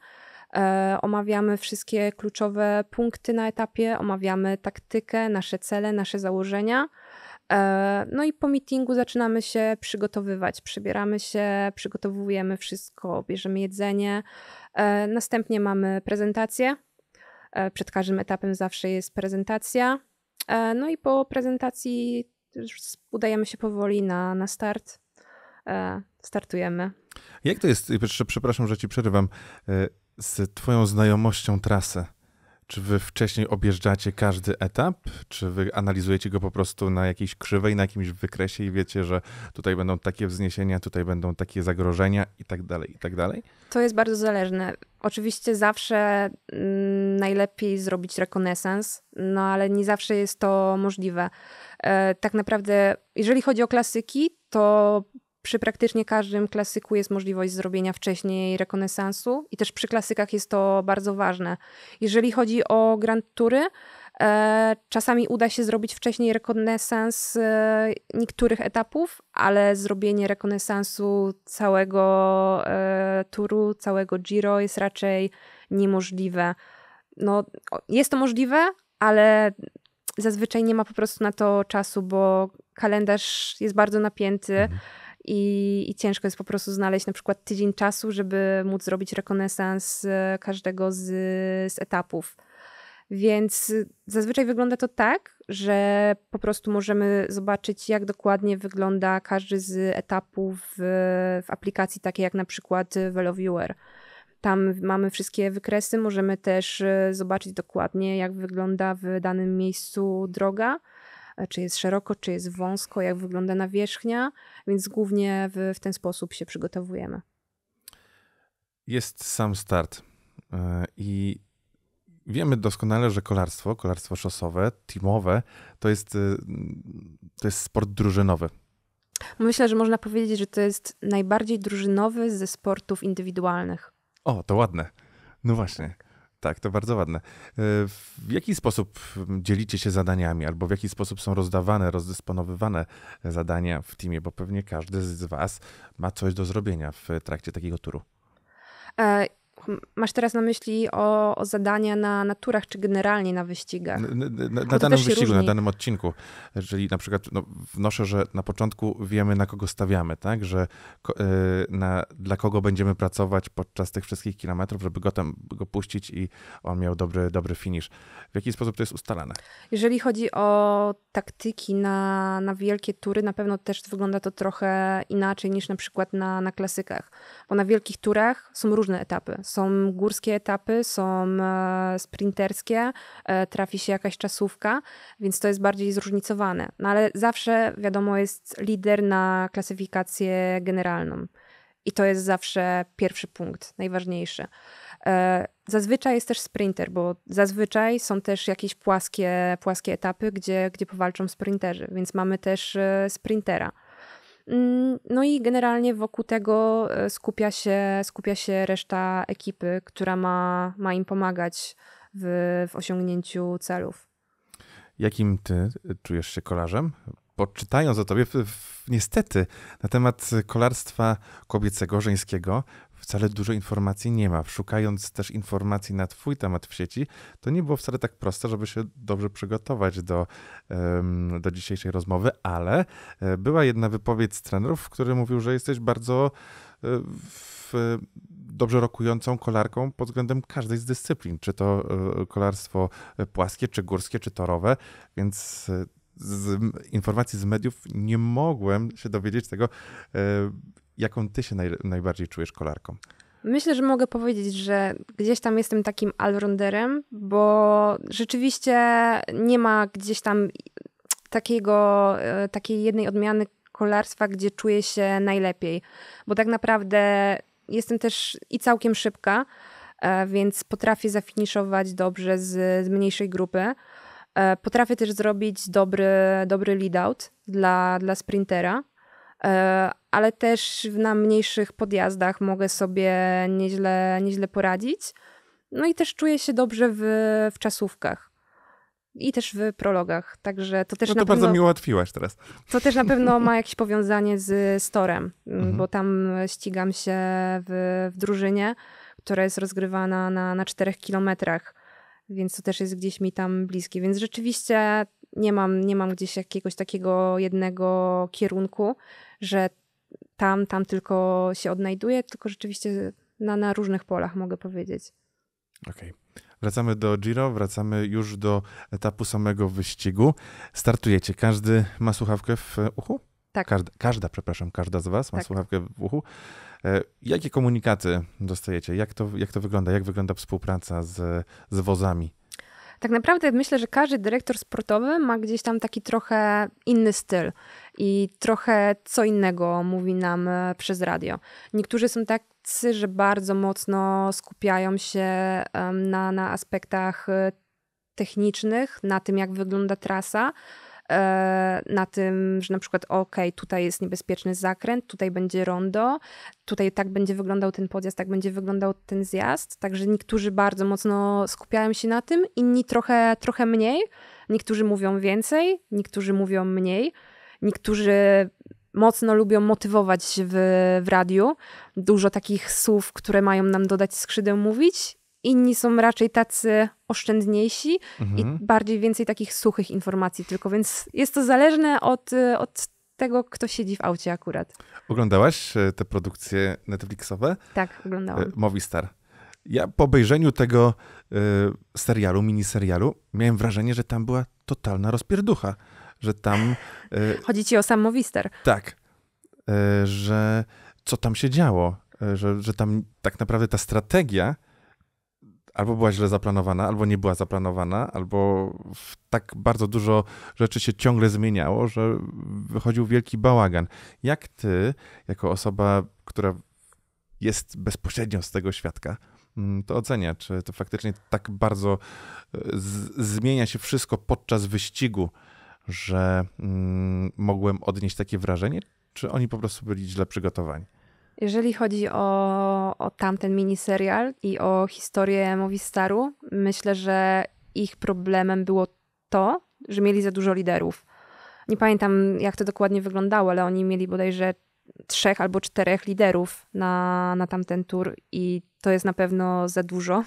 e, omawiamy wszystkie kluczowe punkty na etapie, omawiamy taktykę, nasze cele, nasze założenia. E, no i po meetingu zaczynamy się przygotowywać, przebieramy się, przygotowujemy wszystko, bierzemy jedzenie. E, następnie mamy prezentację. E, przed każdym etapem zawsze jest prezentacja. No i po prezentacji udajemy się powoli na, na start. Startujemy. Jak to jest, przepraszam, że ci przerywam, z twoją znajomością trasy? Czy wy wcześniej objeżdżacie każdy etap? Czy wy analizujecie go po prostu na jakiejś krzywej, na jakimś wykresie i wiecie, że tutaj będą takie wzniesienia, tutaj będą takie zagrożenia i tak dalej, i tak dalej? To jest bardzo zależne. Oczywiście zawsze mm, najlepiej zrobić rekonesans, no ale nie zawsze jest to możliwe. E, tak naprawdę, jeżeli chodzi o klasyki, to przy praktycznie każdym klasyku jest możliwość zrobienia wcześniej rekonesansu i też przy klasykach jest to bardzo ważne. Jeżeli chodzi o Grand Tury, e, Czasami uda się zrobić wcześniej rekonesans e, niektórych etapów, ale zrobienie rekonesansu całego e, turu, całego Giro jest raczej niemożliwe. No, jest to możliwe, ale zazwyczaj nie ma po prostu na to czasu, bo kalendarz jest bardzo napięty. Mhm i, i ciężko jest po prostu znaleźć na przykład tydzień czasu, żeby móc zrobić rekonesans e, każdego z, z etapów. Więc zazwyczaj wygląda to tak, że po prostu możemy zobaczyć, jak dokładnie wygląda każdy z etapów w, w aplikacji, takie jak na przykład VeloViewer. Tam mamy wszystkie wykresy, możemy też e, zobaczyć dokładnie, jak wygląda w danym miejscu droga. E, czy jest szeroko, czy jest wąsko, jak wygląda nawierzchnia, więc głównie w, w ten sposób się przygotowujemy. Jest sam start e, i wiemy doskonale, że kolarstwo, kolarstwo szosowe, teamowe, to jest, e, to jest sport drużynowy. Myślę, że można powiedzieć, że to jest najbardziej drużynowy ze sportów indywidualnych. O, to ładne. No właśnie. Tak, to bardzo ładne. E, w jaki sposób dzielicie się zadaniami, albo w jaki sposób są rozdawane, rozdysponowywane zadania w teamie? Bo pewnie każdy z Was ma coś do zrobienia w trakcie takiego turu. E, Masz teraz na myśli o, o zadania na, naturach czy generalnie na wyścigach? Na, na, na danym wyścigu, różni. na danym odcinku. Jeżeli na przykład no, wnoszę, że na początku wiemy, na kogo stawiamy, tak? Że e, na, dla kogo będziemy pracować podczas tych wszystkich kilometrów, żeby go tam go puścić i on miał dobry, dobry finish. W jaki sposób to jest ustalane? Jeżeli chodzi o taktyki na, na wielkie tury, na pewno też wygląda to trochę inaczej niż na przykład na, na klasykach bo na wielkich turach są różne etapy. Są górskie etapy, są e, sprinterskie, e, trafi się jakaś czasówka, więc to jest bardziej zróżnicowane. No ale zawsze, wiadomo, jest lider na klasyfikację generalną. I to jest zawsze pierwszy punkt, najważniejszy. E, zazwyczaj jest też sprinter, bo zazwyczaj są też jakieś płaskie, płaskie etapy, gdzie, gdzie powalczą sprinterzy, więc mamy też sprintera. Mm, no i generalnie wokół tego e, skupia się, skupia się reszta ekipy, która ma, ma im pomagać w, w osiągnięciu celów. Jakim ty czujesz się kolarzem? Poczytając o tobie, niestety, na temat kolarstwa kobiecego, żeńskiego, wcale dużo informacji nie ma. Szukając też informacji na Twój temat w sieci, to nie było wcale tak proste, żeby się dobrze przygotować do, do dzisiejszej rozmowy, ale e, była jedna wypowiedź z trenerów, w mówił, że jesteś bardzo e, w, dobrze rokującą kolarką pod względem każdej z dyscyplin, czy to e, kolarstwo płaskie, czy górskie, czy torowe, więc z informacji z mediów nie mogłem się dowiedzieć tego, jaką ty się naj, najbardziej czujesz kolarką? Myślę, że mogę powiedzieć, że gdzieś tam jestem takim allrounderem, bo rzeczywiście nie ma gdzieś tam takiego, e, takiej jednej odmiany kolarstwa, gdzie czuję się najlepiej, bo tak naprawdę jestem też i całkiem szybka, e, więc potrafię zafiniszować dobrze z, z mniejszej grupy. E, potrafię też zrobić dobry, dobry lead-out dla, dla sprintera, ale też na mniejszych podjazdach mogę sobie nieźle, nieźle poradzić. No i też czuję się dobrze w, w czasówkach. I też w prologach, także to też no to na bardzo pewno, mi ułatwiłaś teraz. To też na pewno ma jakieś powiązanie z Storem, mhm. bo tam ścigam się w, w drużynie, która jest rozgrywana na, na czterech kilometrach, więc to też jest gdzieś mi tam bliskie. Więc rzeczywiście nie mam, nie mam gdzieś jakiegoś takiego jednego kierunku, że tam, tam tylko się odnajduję, tylko rzeczywiście na, na różnych polach mogę powiedzieć. Okej. Okay. Wracamy do Giro, wracamy już do etapu samego wyścigu. Startujecie. Każdy ma słuchawkę w uchu? Tak. Każda, każda przepraszam, każda z Was ma tak. słuchawkę w uchu. E, jakie komunikaty dostajecie? Jak to, jak to wygląda? Jak wygląda współpraca z, z wozami? tak naprawdę myślę, że każdy dyrektor sportowy ma gdzieś tam taki trochę inny styl i trochę co innego mówi nam e, przez radio. Niektórzy są tacy, że bardzo mocno skupiają się na, na aspektach e, technicznych, na tym, jak wygląda trasa E, na tym, że na przykład ok, tutaj jest niebezpieczny zakręt, tutaj będzie rondo, tutaj tak będzie wyglądał ten podjazd, tak będzie wyglądał ten zjazd. Także niektórzy bardzo mocno skupiają się na tym, inni trochę, trochę mniej. Niektórzy mówią więcej, niektórzy mówią mniej. Niektórzy mocno lubią motywować w, w radiu. Dużo takich słów, które mają nam dodać skrzydeł mówić. Inni są raczej tacy oszczędniejsi mhm. i bardziej więcej takich suchych informacji tylko, więc jest to zależne od, y, od tego, kto siedzi w aucie akurat. Oglądałaś e, te produkcje Netflixowe? Tak, oglądałam. E, Movistar. Ja po obejrzeniu tego e, serialu, miniserialu, miałem wrażenie, że tam była totalna rozpierducha, że tam... Chodzi ci o sam Movistar. Tak, że co tam się działo, że, że tam tak naprawdę ta strategia albo była źle zaplanowana, albo nie była zaplanowana, albo tak bardzo dużo rzeczy się ciągle zmieniało, że wychodził wielki bałagan. Jak ty, jako osoba, która jest bezpośrednio z tego świadka, mm, to ocenia, czy to faktycznie tak bardzo e, zmienia się wszystko podczas wyścigu, że mm, mogłem odnieść takie wrażenie, czy oni po prostu byli źle przygotowani? Jeżeli chodzi o, o tamten miniserial i o historię Movistaru, myślę, że ich problemem było to, że mieli za dużo liderów. Nie pamiętam, jak to dokładnie wyglądało, ale oni mieli bodajże trzech albo czterech liderów na, na tamten tour i to jest na pewno za dużo.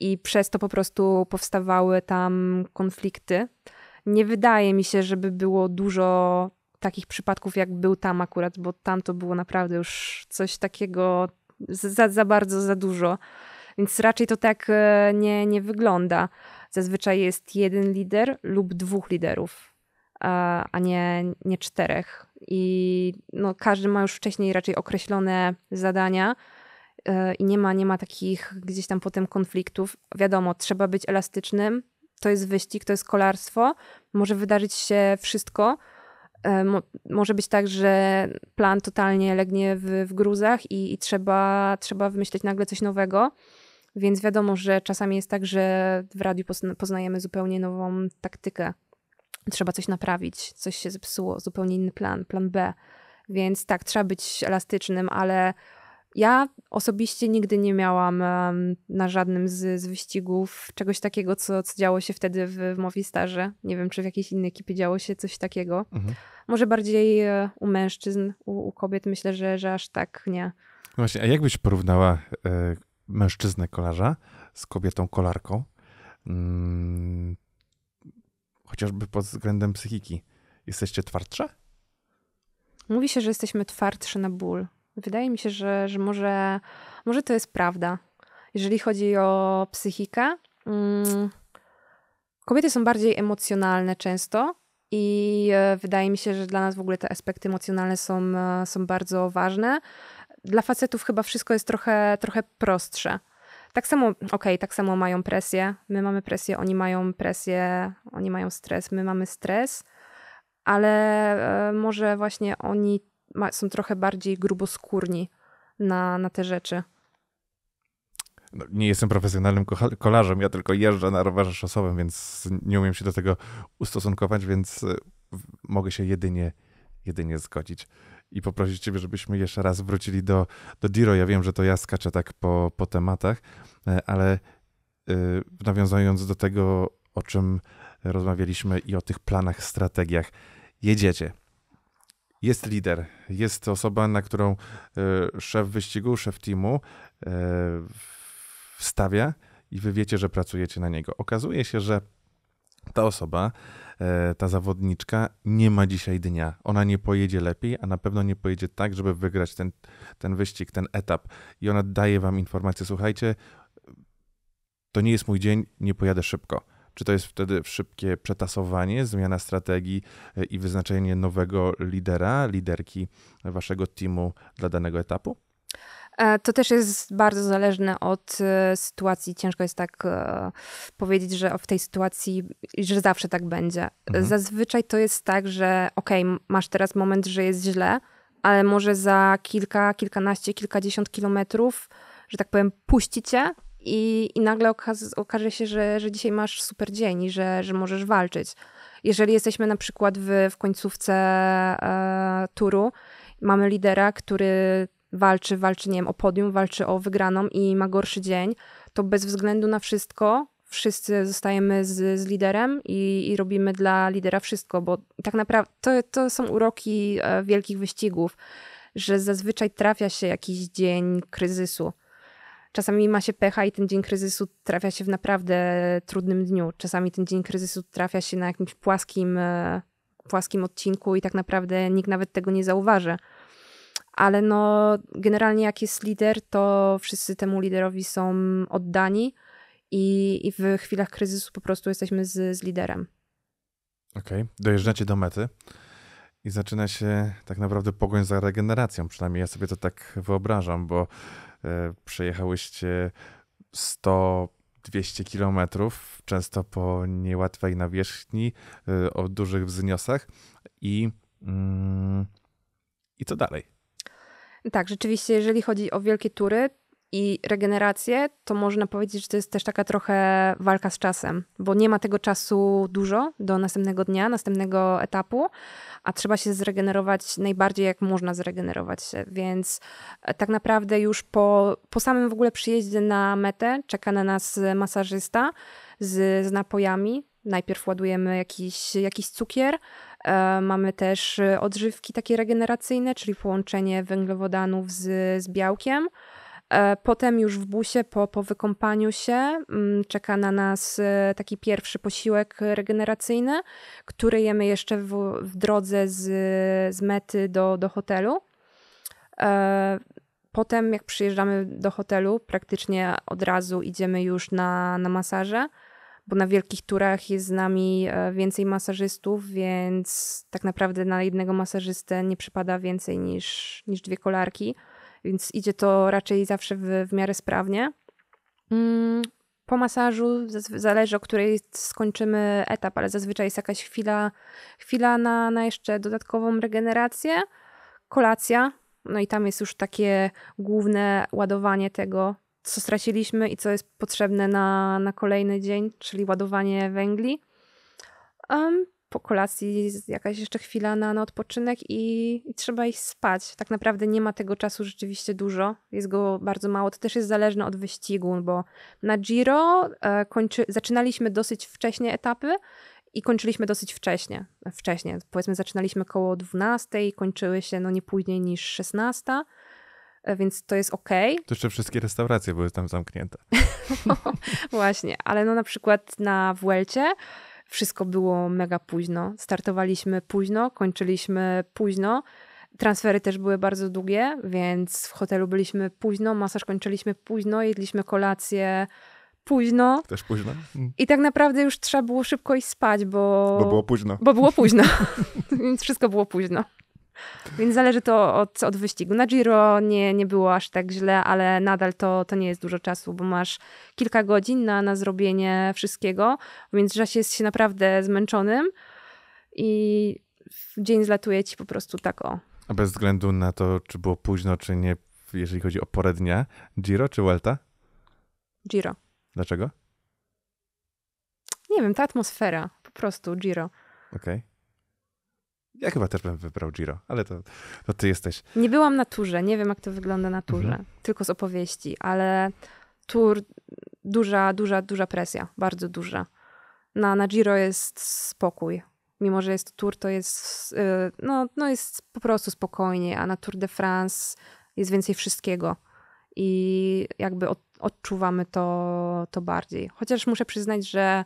I przez to po prostu powstawały tam konflikty. Nie wydaje mi się, żeby było dużo takich przypadków, jak był tam akurat, bo tam to było naprawdę już coś takiego za, za bardzo, za dużo. Więc raczej to tak e, nie, nie wygląda. Zazwyczaj jest jeden lider lub dwóch liderów, a nie, nie czterech. I no, każdy ma już wcześniej raczej określone zadania e, i nie ma, nie ma takich gdzieś tam potem konfliktów. Wiadomo, trzeba być elastycznym. To jest wyścig, to jest kolarstwo. Może wydarzyć się wszystko E, może być tak, że plan totalnie legnie w, w gruzach i, i, trzeba, trzeba wymyśleć nagle coś nowego. Więc wiadomo, że czasami jest tak, że w radiu poznajemy zupełnie nową taktykę. Trzeba coś naprawić, coś się zepsuło, zupełnie inny plan, plan B. Więc tak, trzeba być elastycznym, ale ja osobiście nigdy nie miałam na żadnym z, z wyścigów czegoś takiego, co, co działo się wtedy w, w Movistarze. Nie wiem, czy w jakiejś innej ekipie działo się coś takiego. Mhm. Może bardziej e, u mężczyzn, u, u, kobiet myślę, że, że aż tak nie. No właśnie, a jakbyś porównała y, mężczyznę kolarza z kobietą kolarką? Hmm, chociażby pod względem psychiki. Jesteście twardsze? Mówi się, że jesteśmy twardsze na ból. Wydaje mi się, że, że może, może to jest prawda. Jeżeli chodzi o psychikę, mm, kobiety są bardziej emocjonalne często i e, wydaje mi się, że dla nas w ogóle te aspekty emocjonalne są, e, są bardzo ważne. Dla facetów chyba wszystko jest trochę, trochę prostsze. Tak samo, okej, okay, tak samo mają presję. My mamy presję, oni mają presję, oni mają stres, my mamy stres, ale e, może właśnie oni ma, są trochę bardziej gruboskórni na, na te rzeczy. No, nie jestem profesjonalnym kolarzem, ja tylko jeżdżę na rowerze szosowym, więc nie umiem się do tego ustosunkować, więc e, mogę się jedynie, jedynie zgodzić i poprosić Ciebie, żebyśmy jeszcze raz wrócili do, do Diro. Ja wiem, że to ja skaczę tak po, po tematach, e, ale yy, nawiązując do tego, o czym rozmawialiśmy i o tych planach, strategiach, jedziecie jest lider, jest osoba, na którą e, szef wyścigu, szef teamu e, wstawia i wy wiecie, że pracujecie na niego. Okazuje się, że ta osoba, e, ta zawodniczka nie ma dzisiaj dnia. Ona nie pojedzie lepiej, a na pewno nie pojedzie tak, żeby wygrać ten, ten wyścig, ten etap. I ona daje wam informację, słuchajcie, to nie jest mój dzień, nie pojadę szybko czy to jest wtedy szybkie przetasowanie, zmiana strategii e, i wyznaczenie nowego lidera, liderki waszego teamu dla danego etapu? E, to też jest bardzo zależne od e, sytuacji. Ciężko jest tak powiedzieć, że w tej sytuacji, że zawsze tak będzie. Mhm. Zazwyczaj to jest tak, że okej, okay, masz teraz moment, że jest źle, ale może za kilka, kilkanaście, kilkadziesiąt kilometrów, że tak powiem, puści cię i, i nagle okaże się, że, że dzisiaj masz super dzień i że, że możesz walczyć. Jeżeli jesteśmy na przykład w, w końcówce e, turu, mamy lidera, który walczy, walczy, nie wiem, o podium, walczy o wygraną i ma gorszy dzień, to bez względu na wszystko wszyscy zostajemy z, z liderem i, i robimy dla lidera wszystko, bo tak naprawdę to, to są uroki e, wielkich wyścigów, że zazwyczaj trafia się jakiś dzień kryzysu Czasami ma się pecha i ten dzień kryzysu trafia się w naprawdę trudnym dniu. Czasami ten dzień kryzysu trafia się na jakimś płaskim, e, płaskim odcinku i tak naprawdę nikt nawet tego nie zauważy. Ale no, generalnie jak jest lider, to wszyscy temu liderowi są oddani i, i w chwilach kryzysu po prostu jesteśmy z, z liderem. Okej, okay. dojeżdżacie do mety i zaczyna się tak naprawdę pogoń za regeneracją. Przynajmniej ja sobie to tak wyobrażam, bo E, przejechałyście 100 200 kilometrów, często po niełatwej nawierzchni, e, o dużych wzniosach i, mm, i co dalej? Tak, rzeczywiście, jeżeli chodzi o wielkie tury, i regenerację to można powiedzieć, że to jest też taka trochę walka z czasem, bo nie ma tego czasu dużo do następnego dnia, następnego etapu, a trzeba się zregenerować najbardziej jak można zregenerować się. Więc e, tak naprawdę już po, po samym w ogóle przyjeździe na metę czeka na nas masażysta z, z napojami. Najpierw ładujemy jakiś, jakiś cukier, e, Mamy też odżywki takie regeneracyjne, czyli połączenie węglowodanów z, z białkiem. E, potem już w busie po, po wykąpaniu się mm, czeka na nas e, taki pierwszy posiłek regeneracyjny, który jemy jeszcze w, w drodze z, z mety do, do hotelu. E, potem jak przyjeżdżamy do hotelu, praktycznie od razu idziemy już na, na masaże bo na wielkich turach jest z nami więcej masażystów, więc tak naprawdę na jednego masażystę nie przypada więcej niż, niż dwie kolarki więc idzie to raczej zawsze w, w miarę sprawnie. Mm, po masażu zależy, o której skończymy etap, ale zazwyczaj jest jakaś chwila, chwila na, na jeszcze dodatkową regenerację, kolacja, no i tam jest już takie główne ładowanie tego, co straciliśmy i co jest potrzebne na, na kolejny dzień, czyli ładowanie węgli. Um, po kolacji jakaś jeszcze chwila na, na odpoczynek i, i, trzeba iść spać. Tak naprawdę nie ma tego czasu rzeczywiście dużo, jest go bardzo mało. To też jest zależne od wyścigu, no bo na Giro e, kończy, zaczynaliśmy dosyć wcześnie etapy i kończyliśmy dosyć wcześnie. wcześnie. Powiedzmy zaczynaliśmy koło 12 i kończyły się no nie później niż 16 e, więc to jest ok. To jeszcze wszystkie restauracje były tam zamknięte. właśnie, ale no na przykład na Welcie wszystko było mega późno. Startowaliśmy późno, kończyliśmy późno. Transfery też były bardzo długie, więc w hotelu byliśmy późno, masaż kończyliśmy późno, jedliśmy kolację późno. Też późno. Mm. I tak naprawdę już trzeba było szybko iść spać, bo. Bo było późno. Bo było późno. Więc wszystko było późno. Więc zależy to od, od wyścigu. Na Giro nie, nie było aż tak źle, ale nadal to, to nie jest dużo czasu, bo masz kilka godzin na, na zrobienie wszystkiego, więc że jest się naprawdę zmęczonym i dzień zlatuje ci po prostu tak o. A bez względu na to, czy było późno, czy nie, jeżeli chodzi o porę dnia, Giro czy Welta? Giro. Dlaczego? Nie wiem, ta atmosfera, po prostu Giro. Okej. Okay. Ja chyba też bym wybrał Giro, ale to, to ty jesteś. Nie byłam na turze, nie wiem jak to wygląda na turze, mhm. tylko z opowieści, ale tur duża, duża, duża presja, bardzo duża. Na, na Giro jest spokój. Mimo, że jest tur, to jest, y, no, no jest po prostu spokojnie, a na Tour de France jest więcej wszystkiego i jakby od, odczuwamy to, to bardziej. Chociaż muszę przyznać, że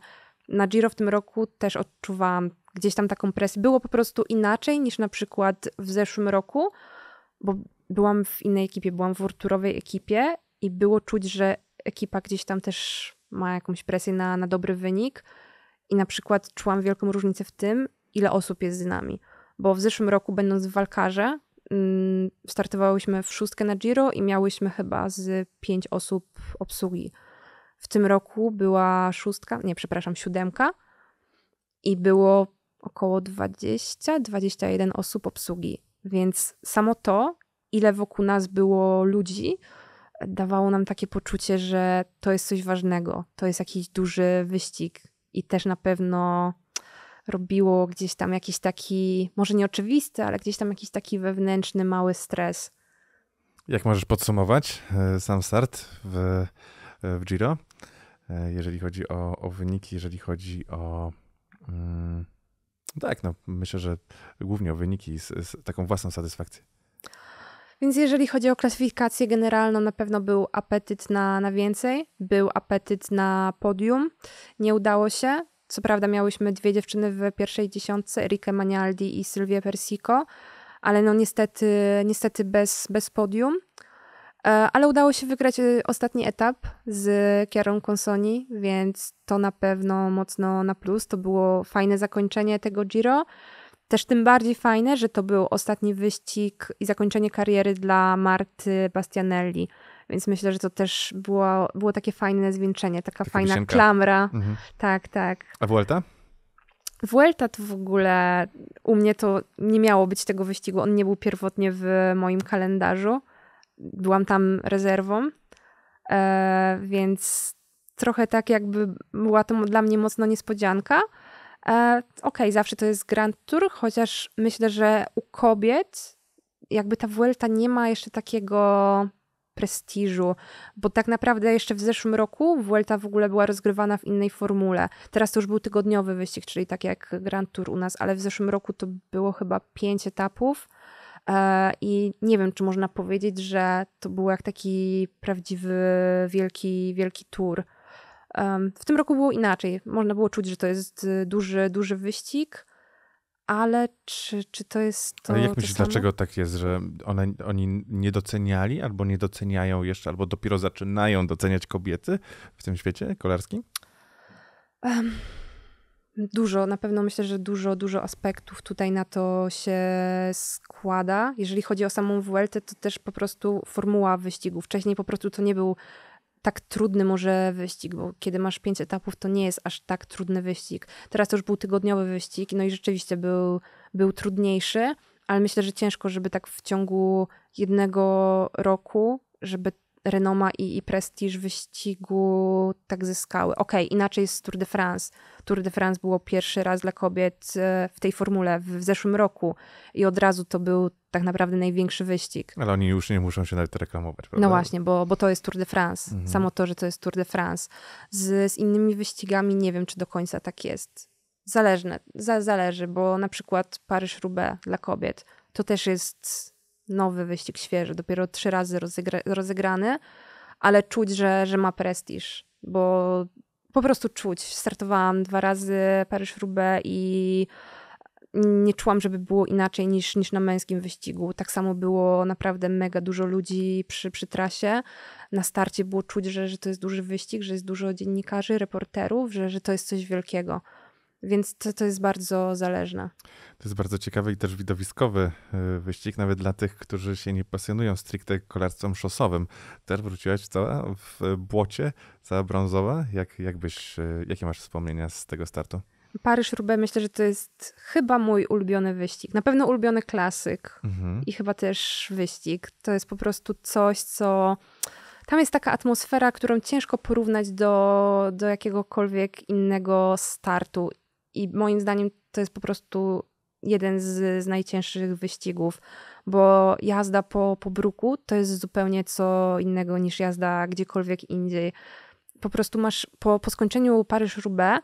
na Giro w tym roku też odczuwałam gdzieś tam taką presję. Było po prostu inaczej niż na przykład w zeszłym roku, bo byłam w innej ekipie, byłam w urturowej ekipie i było czuć, że ekipa gdzieś tam też ma jakąś presję na, na dobry wynik. I na przykład czułam wielką różnicę w tym, ile osób jest z nami. Bo w zeszłym roku, będąc w walkarze, mm, startowałyśmy w szóstkę na Giro i miałyśmy chyba z pięć osób obsługi. W tym roku była szóstka, nie, przepraszam, siódemka i było około 20-21 osób obsługi. Więc samo to, ile wokół nas było ludzi, dawało nam takie poczucie, że to jest coś ważnego, to jest jakiś duży wyścig i też na pewno robiło gdzieś tam jakiś taki, może nieoczywisty, ale gdzieś tam jakiś taki wewnętrzny mały stres. Jak możesz podsumować e, sam start w, e, w Giro, e, jeżeli chodzi o, o wyniki, jeżeli chodzi o. Mm no tak, no myślę, że głównie o wyniki z, z taką własną satysfakcję. Więc jeżeli chodzi o klasyfikację generalną, na pewno był apetyt na, na więcej, był apetyt na podium. Nie udało się. Co prawda miałyśmy dwie dziewczyny w pierwszej dziesiątce, Erika Manialdi i Sylwia Persico, ale no niestety, niestety bez, bez podium. E, ale udało się wygrać e, ostatni etap z Kiarą Consoni, więc to na pewno mocno na plus. To było fajne zakończenie tego Giro. Też tym bardziej fajne, że to był ostatni wyścig i zakończenie kariery dla Marty Bastianelli. Więc myślę, że to też było, było takie fajne zwieńczenie, taka, taka fajna wisienka. klamra. Mhm. Tak, tak. A Vuelta? Vuelta to w ogóle u mnie to nie miało być tego wyścigu. On nie był pierwotnie w moim kalendarzu byłam tam rezerwą, e, więc trochę tak jakby była to dla mnie mocno niespodzianka. E, Okej, okay, zawsze to jest Grand Tour, chociaż myślę, że u kobiet jakby ta Vuelta nie ma jeszcze takiego prestiżu, bo tak naprawdę jeszcze w zeszłym roku Vuelta w ogóle była rozgrywana w innej formule. Teraz to już był tygodniowy wyścig, czyli tak jak Grand Tour u nas, ale w zeszłym roku to było chyba pięć etapów E, I nie wiem, czy można powiedzieć, że to był jak taki prawdziwy wielki, wielki tour. W tym roku było inaczej. Można było czuć, że to jest y, duży, duży wyścig, ale czy, czy to jest to. Ale jak to myślisz, samo? dlaczego tak jest, że one, oni nie doceniali albo nie doceniają jeszcze, albo dopiero zaczynają doceniać kobiety w tym świecie kolarskim? Um Dużo, na pewno myślę, że dużo, dużo aspektów tutaj na to się składa. Jeżeli chodzi o samą WLT, to też po prostu formuła wyścigu. Wcześniej po prostu to nie był tak trudny może wyścig, bo kiedy masz pięć etapów, to nie jest aż tak trudny wyścig. Teraz to już był tygodniowy wyścig, no i rzeczywiście był, był trudniejszy, ale myślę, że ciężko, żeby tak w ciągu jednego roku, żeby renoma i, i prestiż wyścigu tak zyskały. Okej, okay, inaczej jest Tour de France. Tour de France było pierwszy raz dla kobiet e, w tej formule w, w zeszłym roku i od razu to był tak naprawdę największy wyścig. Ale oni już nie muszą się nawet reklamować, no prawda? No właśnie, bo, bo to jest Tour de France. Mhm. Samo to, że to jest Tour de France. Z, z innymi wyścigami nie wiem, czy do końca tak jest. Zależne, zależy, bo na przykład Paryż-Roubaix dla kobiet to też jest nowy wyścig, świeży, dopiero trzy razy rozegra rozegrany, ale czuć, że, że ma prestiż, bo po prostu czuć. Startowałam dwa razy Paryż-Roubaix i nie czułam, żeby było inaczej niż, niż na męskim wyścigu. Tak samo było naprawdę mega dużo ludzi przy, przy trasie. Na starcie było czuć, że, że to jest duży wyścig, że jest dużo dziennikarzy, reporterów, że, że to jest coś wielkiego. Więc to, to jest bardzo zależne. To jest bardzo ciekawy i też widowiskowy e, wyścig, nawet dla tych, którzy się nie pasjonują stricte kolarstwem szosowym. Też wróciłaś cała w błocie, cała brązowa. Jak, jakbyś e, jakie masz wspomnienia z tego startu? paryż Rubę myślę, że to jest chyba mój ulubiony wyścig. Na pewno ulubiony klasyk mhm. i chyba też wyścig. To jest po prostu coś, co... Tam jest taka atmosfera, którą ciężko porównać do, do jakiegokolwiek innego startu. I moim zdaniem to jest po prostu jeden z, z najcięższych wyścigów, bo jazda po, po bruku to jest zupełnie co innego niż jazda gdziekolwiek indziej. Po prostu masz po, po skończeniu Paryż-Roubaix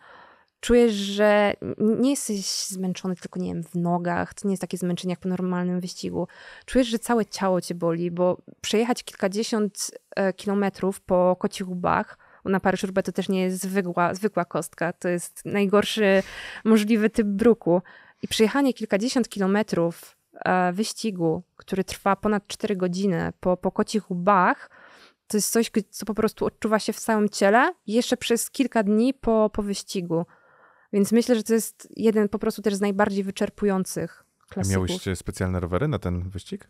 czujesz, że nie jesteś zmęczony tylko, nie wiem, w nogach, to nie jest takie zmęczenie jak po normalnym wyścigu. Czujesz, że całe ciało cię boli, bo przejechać kilkadziesiąt e, kilometrów po kocich łbach na paryczurbe to też nie jest zwykła, zwykła kostka. To jest najgorszy możliwy typ bruku. I przejechanie kilkadziesiąt kilometrów e, wyścigu, który trwa ponad 4 godziny po, po kocich łbach, to jest coś, co po prostu odczuwa się w całym ciele jeszcze przez kilka dni po, po wyścigu. Więc myślę, że to jest jeden po prostu też z najbardziej wyczerpujących klasyków. A miałyście specjalne rowery na ten wyścig?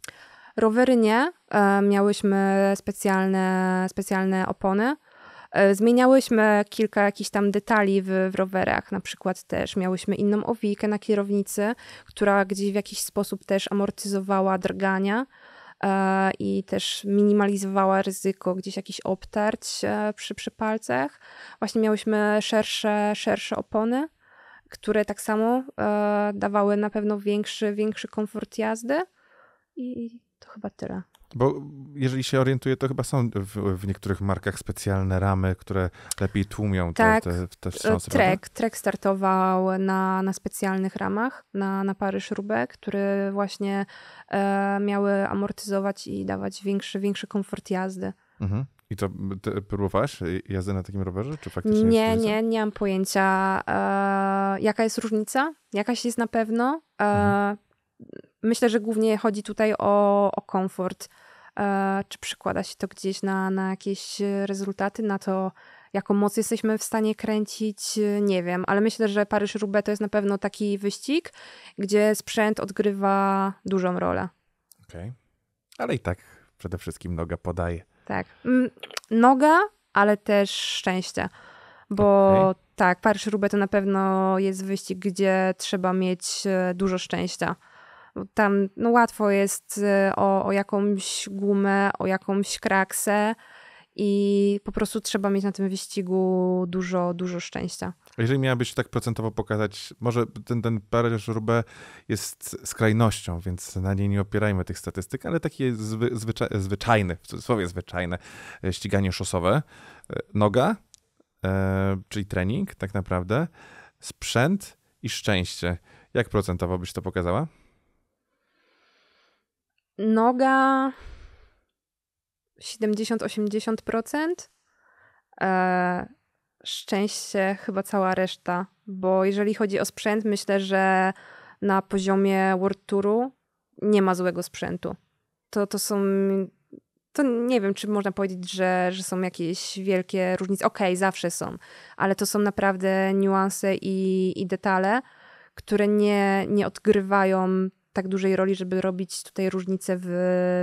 Rowery nie. E, miałyśmy specjalne, specjalne opony. E, zmieniałyśmy kilka jakichś tam detali w, w rowerach, na przykład też miałyśmy inną owijkę na kierownicy, która gdzieś w jakiś sposób też amortyzowała drgania e, i też minimalizowała ryzyko gdzieś jakichś obtarć e, przy, przy palcach. Właśnie miałyśmy szersze, szersze opony, które tak samo dawały na pewno większy, większy komfort jazdy i to chyba tyle. Bo jeżeli się orientuję, to chyba są w, w niektórych markach specjalne ramy, które lepiej tłumią tak, te, te, e, wstrząsy. Trek, tak? trek startował na, na specjalnych ramach, na, na pary śrubek, które właśnie e, miały amortyzować i dawać większy, większy komfort jazdy. Mhm. I to ty próbowałeś jazdy na takim rowerze? Czy faktycznie nie, nie, nie mam pojęcia. E, jaka jest różnica? Jakaś jest na pewno. E, mhm myślę, że głównie chodzi tutaj o, o komfort. E, czy przykłada się to gdzieś na, na jakieś e, rezultaty, na to, jaką moc jesteśmy w stanie kręcić, e, nie wiem, ale myślę, że paryż rubę to jest na pewno taki wyścig, gdzie sprzęt odgrywa dużą rolę. Okej, okay. ale i tak przede wszystkim noga podaje. Tak, noga, ale też szczęście, bo okay. tak, paryż rubę to na pewno jest wyścig, gdzie trzeba mieć dużo szczęścia. Tam no, łatwo jest y, o, o jakąś gumę, o jakąś kraksę i po prostu trzeba mieć na tym wyścigu dużo, dużo szczęścia. Jeżeli miałabyś tak procentowo pokazać, może ten, ten Paryż-Roubaix jest skrajnością, więc na niej nie opierajmy tych statystyk, ale takie zwy, zwycza, zwyczajne, w cudzysłowie zwyczajne, e, ściganie szosowe, e, noga, e, czyli trening tak naprawdę, sprzęt i szczęście. Jak procentowo byś to pokazała? noga 70-80%. Eee, szczęście chyba cała reszta, bo jeżeli chodzi o sprzęt, myślę, że na poziomie World Touru nie ma złego sprzętu. To, to są. To nie wiem, czy można powiedzieć, że, że są jakieś wielkie różnice. Okej, okay, zawsze są, ale to są naprawdę niuanse i, i detale, które nie, nie odgrywają tak dużej roli, żeby robić tutaj różnicę w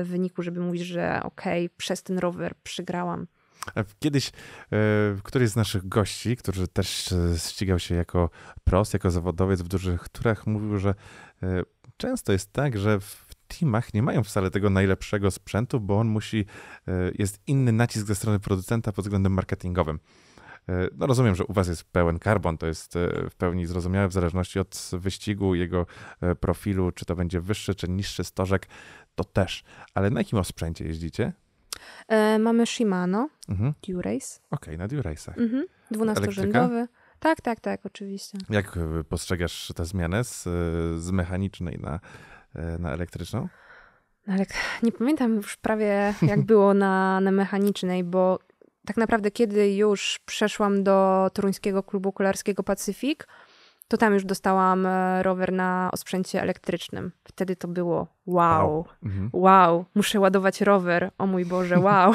wyniku, żeby mówić, że okej, okay, przez ten rower przegrałam. Kiedyś y, któryś z naszych gości, który też e, ścigał się jako pros, jako zawodowiec w dużych turach, mówił, że y, często jest tak, że w teamach nie mają wcale tego najlepszego sprzętu, bo on musi, y, jest inny nacisk ze strony producenta pod względem marketingowym. E, no rozumiem, że u was jest pełen karbon, to jest e, w pełni zrozumiałe w zależności od wyścigu, jego e, profilu, czy to będzie wyższy, czy niższy stożek, to też. Ale na jakim osprzęcie jeździcie? E, mamy Shimano, mhm. Durace. Okej, okay, na Durace'ach. Mhm. 12-rzędowy. Tak, tak, tak, oczywiście. Jak postrzegasz tę zmianę z, z mechanicznej na, na elektryczną? No, ale nie pamiętam już prawie jak było na, na mechanicznej, bo tak naprawdę kiedy już przeszłam do Toruńskiego Klubu Kolarskiego Pacyfik, to tam już dostałam e, rower na osprzęcie elektrycznym. Wtedy to było wow, wow, mhm. wow muszę ładować rower, o mój Boże, wow.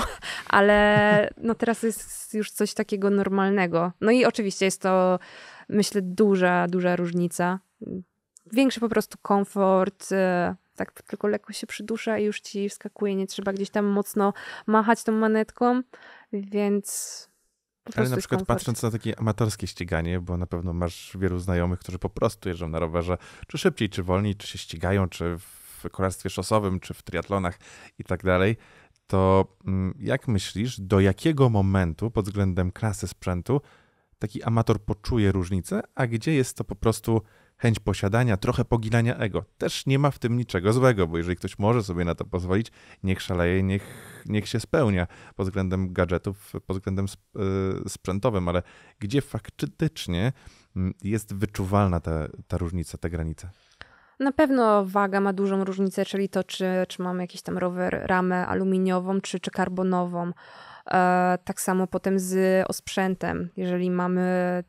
Ale no teraz jest już coś takiego normalnego. No i oczywiście jest to, myślę, duża, duża różnica. Większy po prostu komfort, e, tak tylko lekko się przydusza i już ci wskakuje, nie trzeba gdzieś tam mocno machać tą manetką, więc ale na przykład komfort. patrząc na takie amatorskie ściganie, bo na pewno masz wielu znajomych, którzy po prostu jeżdżą na rowerze, czy szybciej, czy wolniej, czy się ścigają, czy w kolarstwie szosowym, czy w triatlonach i tak dalej, to mm, jak myślisz, do jakiego momentu pod względem klasy sprzętu taki amator poczuje różnicę, a gdzie jest to po prostu chęć posiadania, trochę poginania ego. Też nie ma w tym niczego złego, bo jeżeli ktoś może sobie na to pozwolić, niech szaleje, niech, niech się spełnia pod względem gadżetów, pod względem y, sprzętowym, ale gdzie faktycznie mm, jest wyczuwalna ta, ta różnica, ta granica? Na pewno waga ma dużą różnicę, czyli to, czy, czy mamy jakiś tam rower, ramę aluminiową, czy, czy karbonową. E, tak samo potem z osprzętem. Jeżeli mamy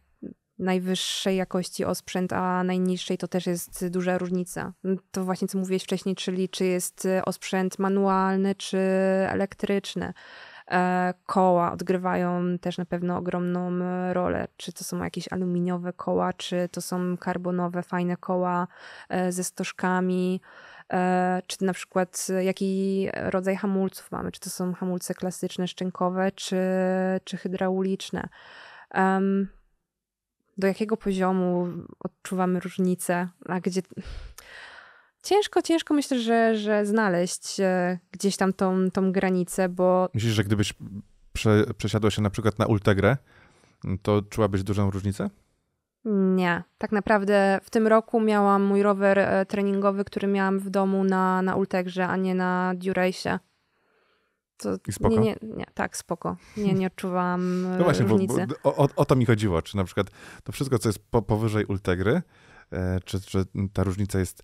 najwyższej jakości osprzęt, a najniższej to też jest duża różnica. To właśnie co mówiłeś wcześniej, czyli czy jest e, osprzęt manualny czy elektryczny. E, koła odgrywają też na pewno ogromną e, rolę. Czy to są jakieś aluminiowe koła, czy to są karbonowe, fajne koła ze stożkami czy na przykład jaki rodzaj hamulców mamy, czy to są hamulce klasyczne, szczękowe, czy, czy hydrauliczne. Um, do jakiego poziomu odczuwamy różnicę, a gdzie. Ciężko, ciężko myślę, że, że znaleźć e, gdzieś tam tą, tą granicę, bo. Myślisz, że gdybyś prze, przesiadła się na przykład na Ultegrę, to czułabyś dużą różnicę? Nie, tak naprawdę w tym roku miałam mój rower e, treningowy, który miałam w domu na, na Ultegrze, a nie na Duracie. To, I spoko? Nie, nie, nie, tak, spoko. Nie, nie odczuwam no e, właśnie, różnicy. Bo, bo, o, o, to mi chodziło, czy na przykład to wszystko, co jest po, powyżej Ultegry, e, czy, czy ta różnica jest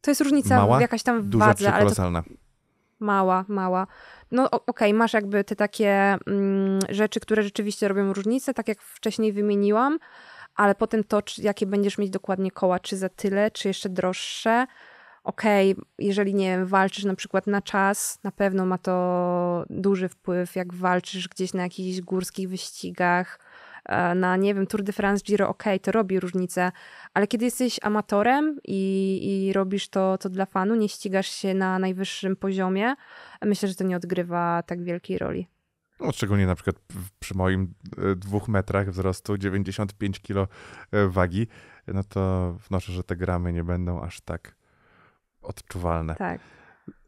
To jest różnica mała, jakaś tam duża wadze, czy kolosalna? To, mała, mała. No okej, okay, masz jakby te takie mm, rzeczy, które rzeczywiście robią różnicę, tak jak wcześniej wymieniłam, ale potem to, czy, jakie będziesz mieć dokładnie koła, czy za tyle, czy jeszcze droższe, okej, okay, jeżeli nie walczysz na przykład na czas, na pewno ma to duży wpływ, jak walczysz gdzieś na jakichś górskich wyścigach, e, na nie wiem, Tour de France, Giro, okej, okay, to robi różnicę, ale kiedy jesteś amatorem i, i robisz to, to dla fanu, nie ścigasz się na najwyższym poziomie, myślę, że to nie odgrywa tak wielkiej roli. No, szczególnie na przykład przy moim e, dwóch metrach wzrostu 95 kg e, wagi, no to wnoszę, że te gramy nie będą aż tak odczuwalne. Tak.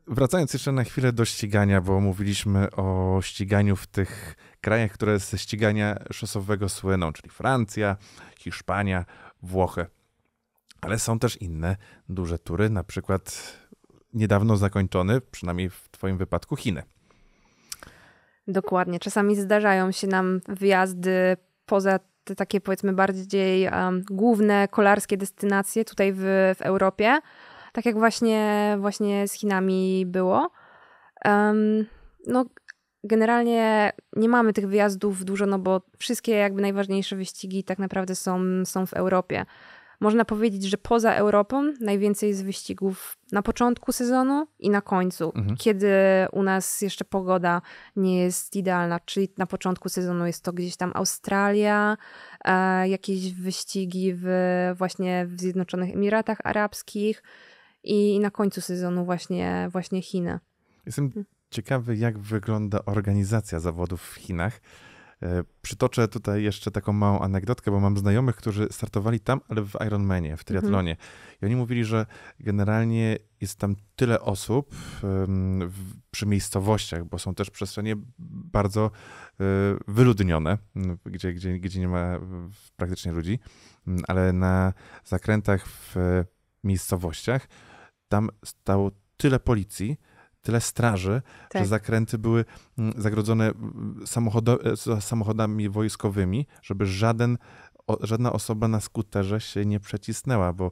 Wracając jeszcze na chwilę do ścigania, bo mówiliśmy o ściganiu w tych krajach, które ze ścigania szosowego słyną, czyli Francja, Hiszpania, Włochy. Ale są też inne duże tury, na przykład niedawno zakończony, przynajmniej w Twoim wypadku, Chiny. Dokładnie. Czasami zdarzają się nam wyjazdy poza te takie, powiedzmy, bardziej um, główne kolarskie destynacje tutaj w, w Europie tak jak właśnie, właśnie z Chinami było. Um, no, generalnie nie mamy tych wyjazdów dużo, no bo wszystkie jakby najważniejsze wyścigi tak naprawdę są, są w Europie. Można powiedzieć, że poza Europą najwięcej jest wyścigów na początku sezonu i na końcu, mhm. kiedy u nas jeszcze pogoda nie jest idealna, czyli na początku sezonu jest to gdzieś tam Australia, e, jakieś wyścigi w, właśnie w Zjednoczonych Emiratach Arabskich, i na końcu sezonu właśnie, właśnie Chiny. Jestem hm. ciekawy, jak wygląda organizacja zawodów w Chinach. E, przytoczę tutaj jeszcze taką małą anegdotkę, bo mam znajomych, którzy startowali tam, ale w Ironmanie, w mhm. triatlonie. Mhm. I oni mówili, że generalnie jest tam tyle osób przy miejscowościach, bo są też przestrzenie bardzo e, wyludnione, gdzie, gdzie, gdzie nie ma praktycznie ludzi, ale na zakrętach w e, miejscowościach tam stało tyle policji, tyle straży, tak. że zakręty były mm, zagrodzone mm, e, samochodami wojskowymi, żeby żaden o, żadna osoba na skuterze się nie przecisnęła, bo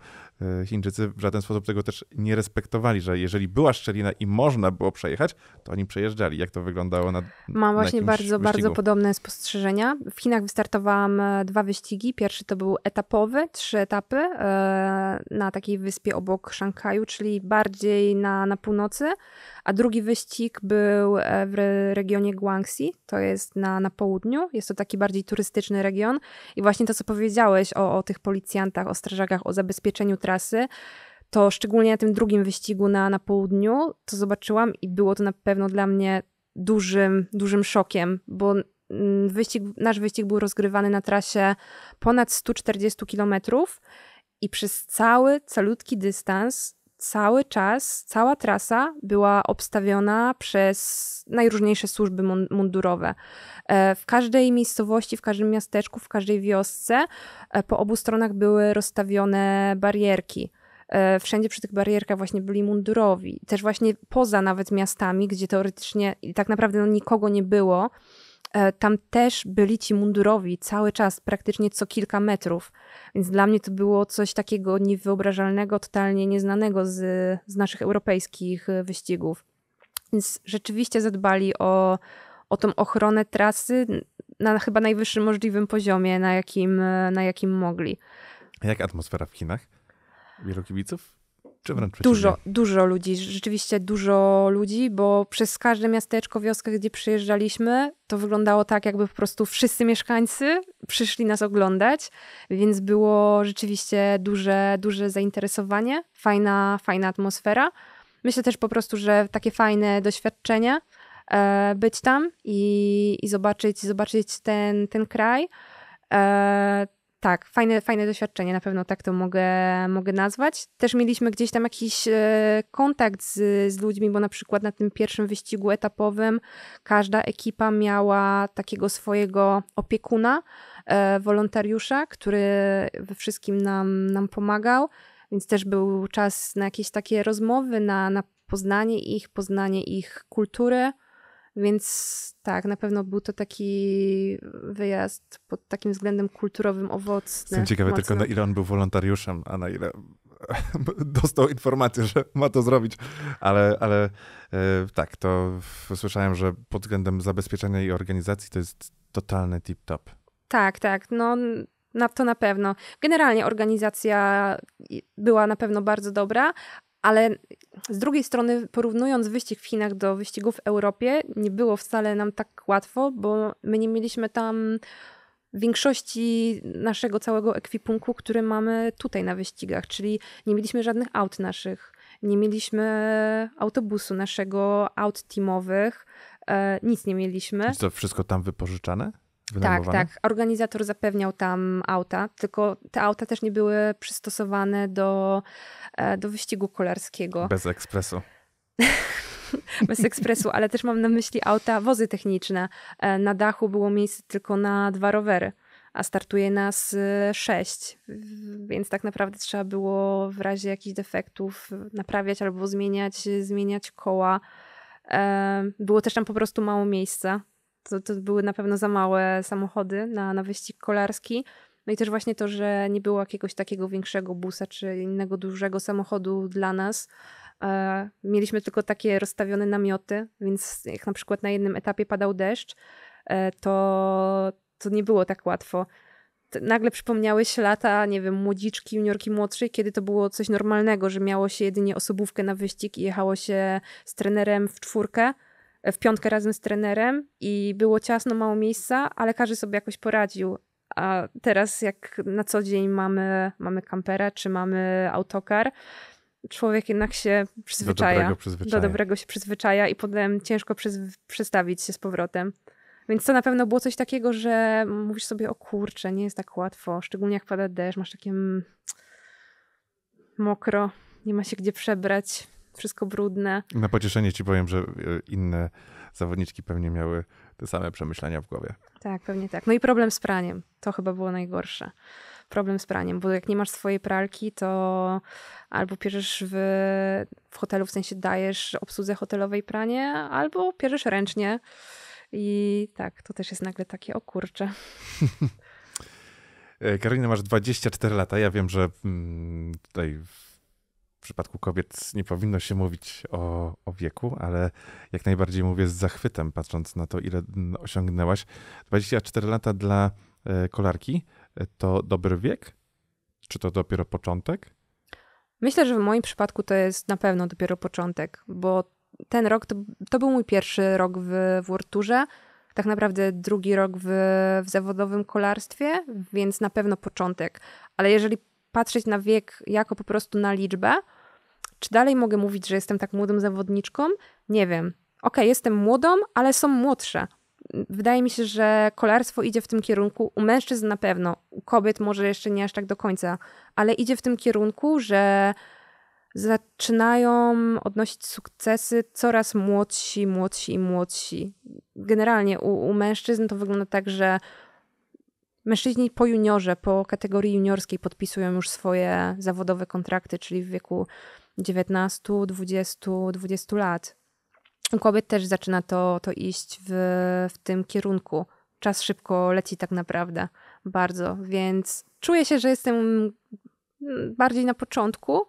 e, Chińczycy w żaden sposób tego też nie respektowali, że jeżeli była szczelina i można było przejechać, to oni przejeżdżali. Jak to wyglądało na Mam właśnie bardzo, wyścigu? bardzo podobne spostrzeżenia. W Chinach wystartowałam e, dwa wyścigi. Pierwszy to był etapowy, trzy etapy e, na takiej wyspie obok Szanghaju, czyli bardziej na, na północy, a drugi wyścig był w regionie Guangxi, to jest na, na południu. Jest to taki bardziej turystyczny region i właśnie to, co co powiedziałeś o, o tych policjantach, o strażakach, o zabezpieczeniu trasy, to szczególnie na tym drugim wyścigu na, na południu to zobaczyłam i było to na pewno dla mnie dużym, dużym szokiem, bo mm, wyścig, nasz wyścig był rozgrywany na trasie ponad 140 kilometrów i przez cały, calutki dystans cały czas, cała trasa była obstawiona przez najróżniejsze służby mundurowe. E, w każdej miejscowości, w każdym miasteczku, w każdej wiosce e, po obu stronach były rozstawione barierki e, wszędzie przy tych barierkach właśnie byli mundurowi. Też właśnie poza nawet miastami, gdzie teoretycznie tak naprawdę no, nikogo nie było, E, tam też byli ci mundurowi cały czas, praktycznie co kilka metrów. Więc dla mnie to było coś takiego niewyobrażalnego, totalnie nieznanego z, z naszych europejskich e, wyścigów. Więc rzeczywiście zadbali o, o tą ochronę trasy na chyba najwyższym możliwym poziomie, na jakim, e, na jakim mogli. A jak atmosfera w Chinach? Wielu kibiców? Czy wręcz Dużo, dużo ludzi, rzeczywiście dużo ludzi, bo przez każde miasteczko, wioskę, gdzie przyjeżdżaliśmy, to wyglądało tak, jakby po prostu wszyscy mieszkańcy przyszli nas oglądać, więc było rzeczywiście duże, duże zainteresowanie, fajna, fajna atmosfera. Myślę też po prostu, że takie fajne doświadczenie e, być tam i, i zobaczyć, zobaczyć ten, ten kraj. E, tak, fajne, fajne doświadczenie, na pewno tak to mogę, mogę nazwać. Też mieliśmy gdzieś tam jakiś e, kontakt z, z ludźmi, bo na przykład na tym pierwszym wyścigu etapowym każda ekipa miała takiego swojego opiekuna, e, wolontariusza, który we wszystkim nam, nam pomagał, więc też był czas na jakieś takie rozmowy, na, na poznanie ich, poznanie ich kultury. Więc tak, na pewno był to taki wyjazd pod takim względem kulturowym owocny. Jestem ciekawy tylko, na ile on był wolontariuszem, a na ile dostał informację, że ma to zrobić, ale, ale e, tak, to słyszałem, że pod względem zabezpieczenia i organizacji to jest totalny tip-top. Tak, tak. No, na, to na pewno. Generalnie organizacja była na pewno bardzo dobra, ale z drugiej strony, porównując wyścig w Chinach do wyścigów w Europie, nie było wcale nam tak łatwo, bo my nie mieliśmy tam większości naszego całego ekwipunku, który mamy tutaj na wyścigach, czyli nie mieliśmy żadnych aut naszych, nie mieliśmy autobusu naszego, aut teamowych, e, nic nie mieliśmy. I to wszystko tam wypożyczane? Tak, tak. Organizator zapewniał tam auta, tylko te auta też nie były przystosowane do, e, do wyścigu kolarskiego. Bez ekspresu. Bez ekspresu, ale też mam na myśli auta, wozy techniczne. E, na dachu było miejsce tylko na dwa rowery, a startuje nas e, sześć, więc tak naprawdę trzeba było w razie jakichś defektów naprawiać albo zmieniać, zmieniać koła. Było też tam po prostu mało miejsca to, to były na pewno za małe samochody na, na wyścig kolarski. No i też właśnie to, że nie było jakiegoś takiego większego busa czy innego dużego samochodu dla nas. E, mieliśmy tylko takie rozstawione namioty, więc jak na przykład na jednym etapie padał deszcz, e, to, to nie było tak łatwo. Nagle przypomniałeś lata, nie wiem, młodziczki, juniorki młodszej, kiedy to było coś normalnego, że miało się jedynie osobówkę na wyścig i jechało się z trenerem w czwórkę w piątkę razem z trenerem i było ciasno, mało miejsca, ale każdy sobie jakoś poradził. A teraz jak na co dzień mamy, mamy kampera czy mamy autokar, człowiek jednak się przyzwyczaja. Do dobrego, przyzwyczaja. Do dobrego się przyzwyczaja i potem ciężko przestawić się z powrotem. Więc to na pewno było coś takiego, że mówisz sobie, o kurczę, nie jest tak łatwo. Szczególnie jak pada deszcz, masz takie mm, mokro, nie ma się gdzie przebrać wszystko brudne. Na pocieszenie ci powiem, że e, inne zawodniczki pewnie miały te same przemyślenia w głowie. Tak, pewnie tak. No i problem z praniem. To chyba było najgorsze. Problem z praniem, bo jak nie masz swojej pralki, to albo pierzesz w, w hotelu, w sensie dajesz obsłudze hotelowej pranie, albo pierzesz ręcznie. I tak, to też jest nagle takie, o e, Karolina, masz 24 lata. Ja wiem, że mm, tutaj w przypadku kobiet nie powinno się mówić o, o, wieku, ale jak najbardziej mówię z zachwytem, patrząc na to, ile osiągnęłaś. 24 lata dla e, kolarki to dobry wiek? Czy to dopiero początek? Myślę, że w moim przypadku to jest na pewno dopiero początek, bo ten rok to, to był mój pierwszy rok w, w tak naprawdę drugi rok w, w zawodowym kolarstwie, więc na pewno początek. Ale jeżeli patrzeć na wiek jako po prostu na liczbę, czy dalej mogę mówić, że jestem tak młodą zawodniczką? Nie wiem. Ok, jestem młodą, ale są młodsze. Wydaje mi się, że kolarstwo idzie w tym kierunku, u mężczyzn na pewno, u kobiet może jeszcze nie aż tak do końca, ale idzie w tym kierunku, że zaczynają odnosić sukcesy coraz młodsi, młodsi i młodsi. Generalnie u, u, mężczyzn to wygląda tak, że mężczyźni po juniorze, po kategorii juniorskiej podpisują już swoje zawodowe kontrakty, czyli w wieku 19, 20, 20 lat. U kobiet też zaczyna to, to iść w, w tym kierunku. Czas szybko leci tak naprawdę, bardzo, więc czuję się, że jestem bardziej na początku,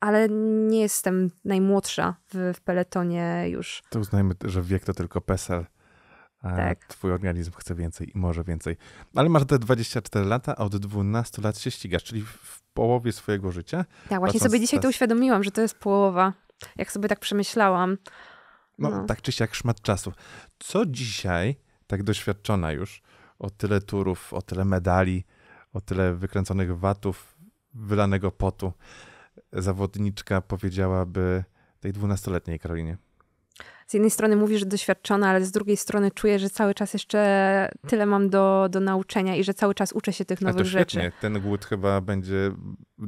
ale nie jestem najmłodsza w, w peletonie już. To uznajmy, że wiek to tylko PESEL. E, tak. Twój organizm chce więcej i może więcej. Ale masz te 24 lata, a od 12 lat się ścigasz, czyli w połowie swojego życia. Tak, właśnie sobie dzisiaj to uświadomiłam, że to jest połowa. Jak sobie tak przemyślałam. No, no tak czy siak szmat czasu. Co dzisiaj, tak doświadczona już, o tyle turów, o tyle medali, o tyle wykręconych watów, wylanego potu, zawodniczka powiedziałaby tej 12-letniej Karolinie? z jednej strony mówisz, że doświadczona, ale z drugiej strony czuję, że cały czas jeszcze tyle mam do, do nauczenia i że cały czas uczę się tych nowych rzeczy. to świetnie. rzeczy. Ten głód chyba będzie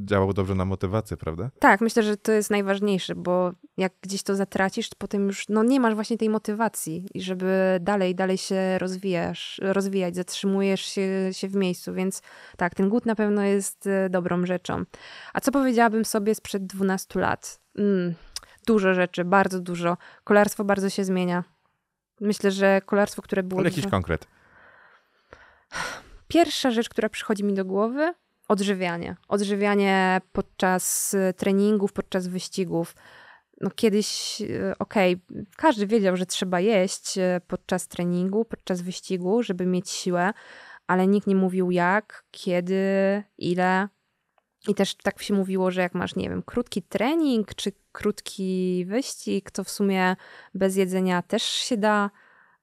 działał dobrze na motywację, prawda? Tak, myślę, że to jest najważniejsze, bo jak gdzieś to zatracisz, to potem już no, nie masz właśnie tej motywacji i żeby dalej, dalej się rozwijasz, rozwijać, zatrzymujesz się, się w miejscu, więc tak, ten głód na pewno jest e, dobrą rzeczą. A co powiedziałabym sobie sprzed 12 lat? Mm dużo rzeczy, bardzo dużo. Kolarstwo bardzo się zmienia. Myślę, że kolarstwo, które było... Ale jakiś konkret. Pierwsza rzecz, która przychodzi mi do głowy, odżywianie. Odżywianie podczas y, treningów, podczas wyścigów. No kiedyś, y, okej, okay, każdy wiedział, że trzeba jeść y, podczas treningu, podczas wyścigu, żeby mieć siłę, ale nikt nie mówił jak, kiedy, ile, i też tak się mówiło, że jak masz, nie wiem, krótki trening czy krótki wyścig, to w sumie bez jedzenia też się da,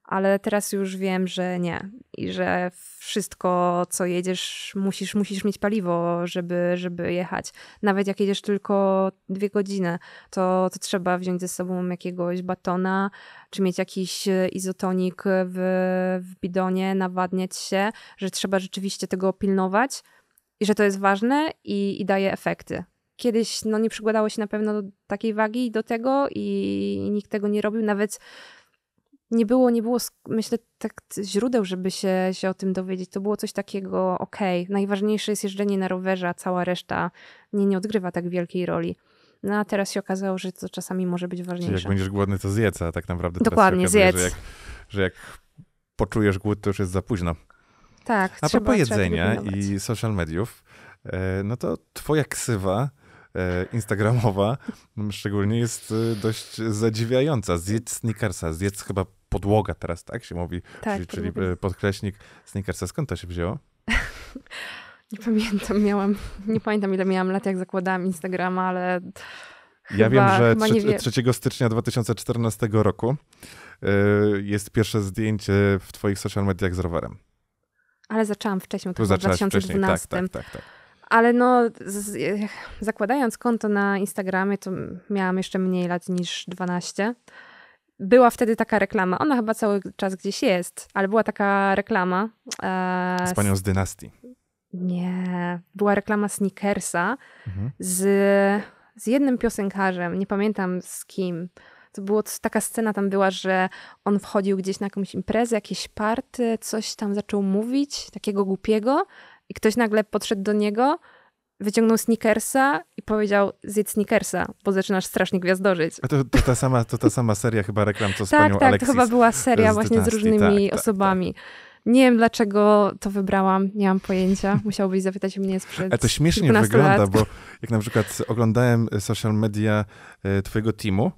ale teraz już wiem, że nie i że wszystko, co jedziesz, musisz, musisz mieć paliwo, żeby, żeby jechać. Nawet jak jedziesz tylko dwie godziny, to, to trzeba wziąć ze sobą jakiegoś batona, czy mieć jakiś izotonik w, w bidonie, nawadniać się, że trzeba rzeczywiście tego pilnować i że to jest ważne i, i daje efekty. Kiedyś no, nie przykładało się na pewno do takiej wagi do tego i nikt tego nie robił, nawet nie było, nie było, myślę, tak źródeł, żeby się, się o tym dowiedzieć. To było coś takiego, okej, okay, najważniejsze jest jeżdżenie na rowerze, a cała reszta nie, nie odgrywa tak wielkiej roli. No a teraz się okazało, że to czasami może być ważniejsze. Czyli jak będziesz głodny, to zjedz, a tak naprawdę Dokładnie, teraz Dokładnie, się okazuje, zjedz. Że jak, że jak poczujesz głód, to już jest za późno. Tak, A propos jedzenia i social mediów, e, no to twoja ksywa e, instagramowa no, szczególnie jest e, dość zadziwiająca. Zjedz Snickersa, zjedz chyba podłoga teraz, tak się mówi, tak, czyli, tak czyli podkreśnik Snickersa. Skąd to się wzięło? nie pamiętam, miałam, nie pamiętam ile miałam lat, jak zakładałam Instagrama, ale... Ja chyba, wiem, że 3, wie. 3 stycznia 2014 roku jest pierwsze zdjęcie w Twoich social mediach z rowerem. Ale zaczęłam wcześniej, to w 2012. Wcześniej. Tak, tak, tak, tak, tak. Ale no, z, zakładając konto na Instagramie, to miałam jeszcze mniej lat niż 12. Była wtedy taka reklama, ona chyba cały czas gdzieś jest, ale była taka reklama. E, z panią z dynastii. Nie, była reklama Snickersa mhm. z, z jednym piosenkarzem, nie pamiętam z kim to była taka scena tam była, że on wchodził gdzieś na jakąś imprezę, jakieś party, coś tam zaczął mówić, takiego głupiego i ktoś nagle podszedł do niego, wyciągnął sneakersa i powiedział zjedz sneakersa, bo zaczynasz strasznie gwiazdożyć. A to, to, ta, sama, to ta sama seria chyba reklam, co z tak, panią Tak, Alexis to chyba była seria z właśnie z różnymi tak, osobami. Tak, tak. Nie wiem, dlaczego to wybrałam, nie mam pojęcia. Musiałbyś zapytać mnie sprzed A to śmiesznie wygląda, lat. bo jak na przykład oglądałem social media e, twojego teamu,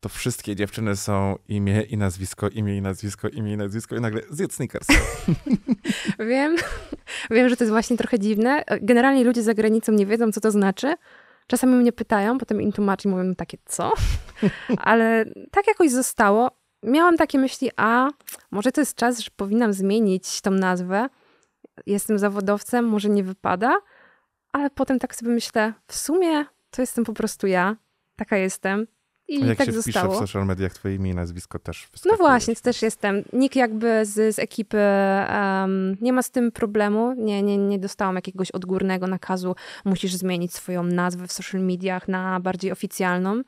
to wszystkie dziewczyny są imię i nazwisko, imię i nazwisko, imię i nazwisko i nagle zjedz Snickers. wiem, wiem, że to jest właśnie trochę dziwne. Generalnie ludzie za granicą nie wiedzą, co to znaczy. Czasami mnie pytają, potem im tłumaczę i mówią no takie co? Ale tak jakoś zostało. Miałam takie myśli, a może to jest czas, że powinnam zmienić tą nazwę. Jestem zawodowcem, może nie wypada, ale potem tak sobie myślę, w sumie to jestem po prostu ja, taka jestem i jak tak się zostało. w social mediach twoje imię i nazwisko też No właśnie, też jestem. Nikt jakby z, z ekipy um, nie ma z tym problemu. Nie, nie, nie dostałam jakiegoś odgórnego nakazu, musisz zmienić swoją nazwę w social mediach na bardziej oficjalną.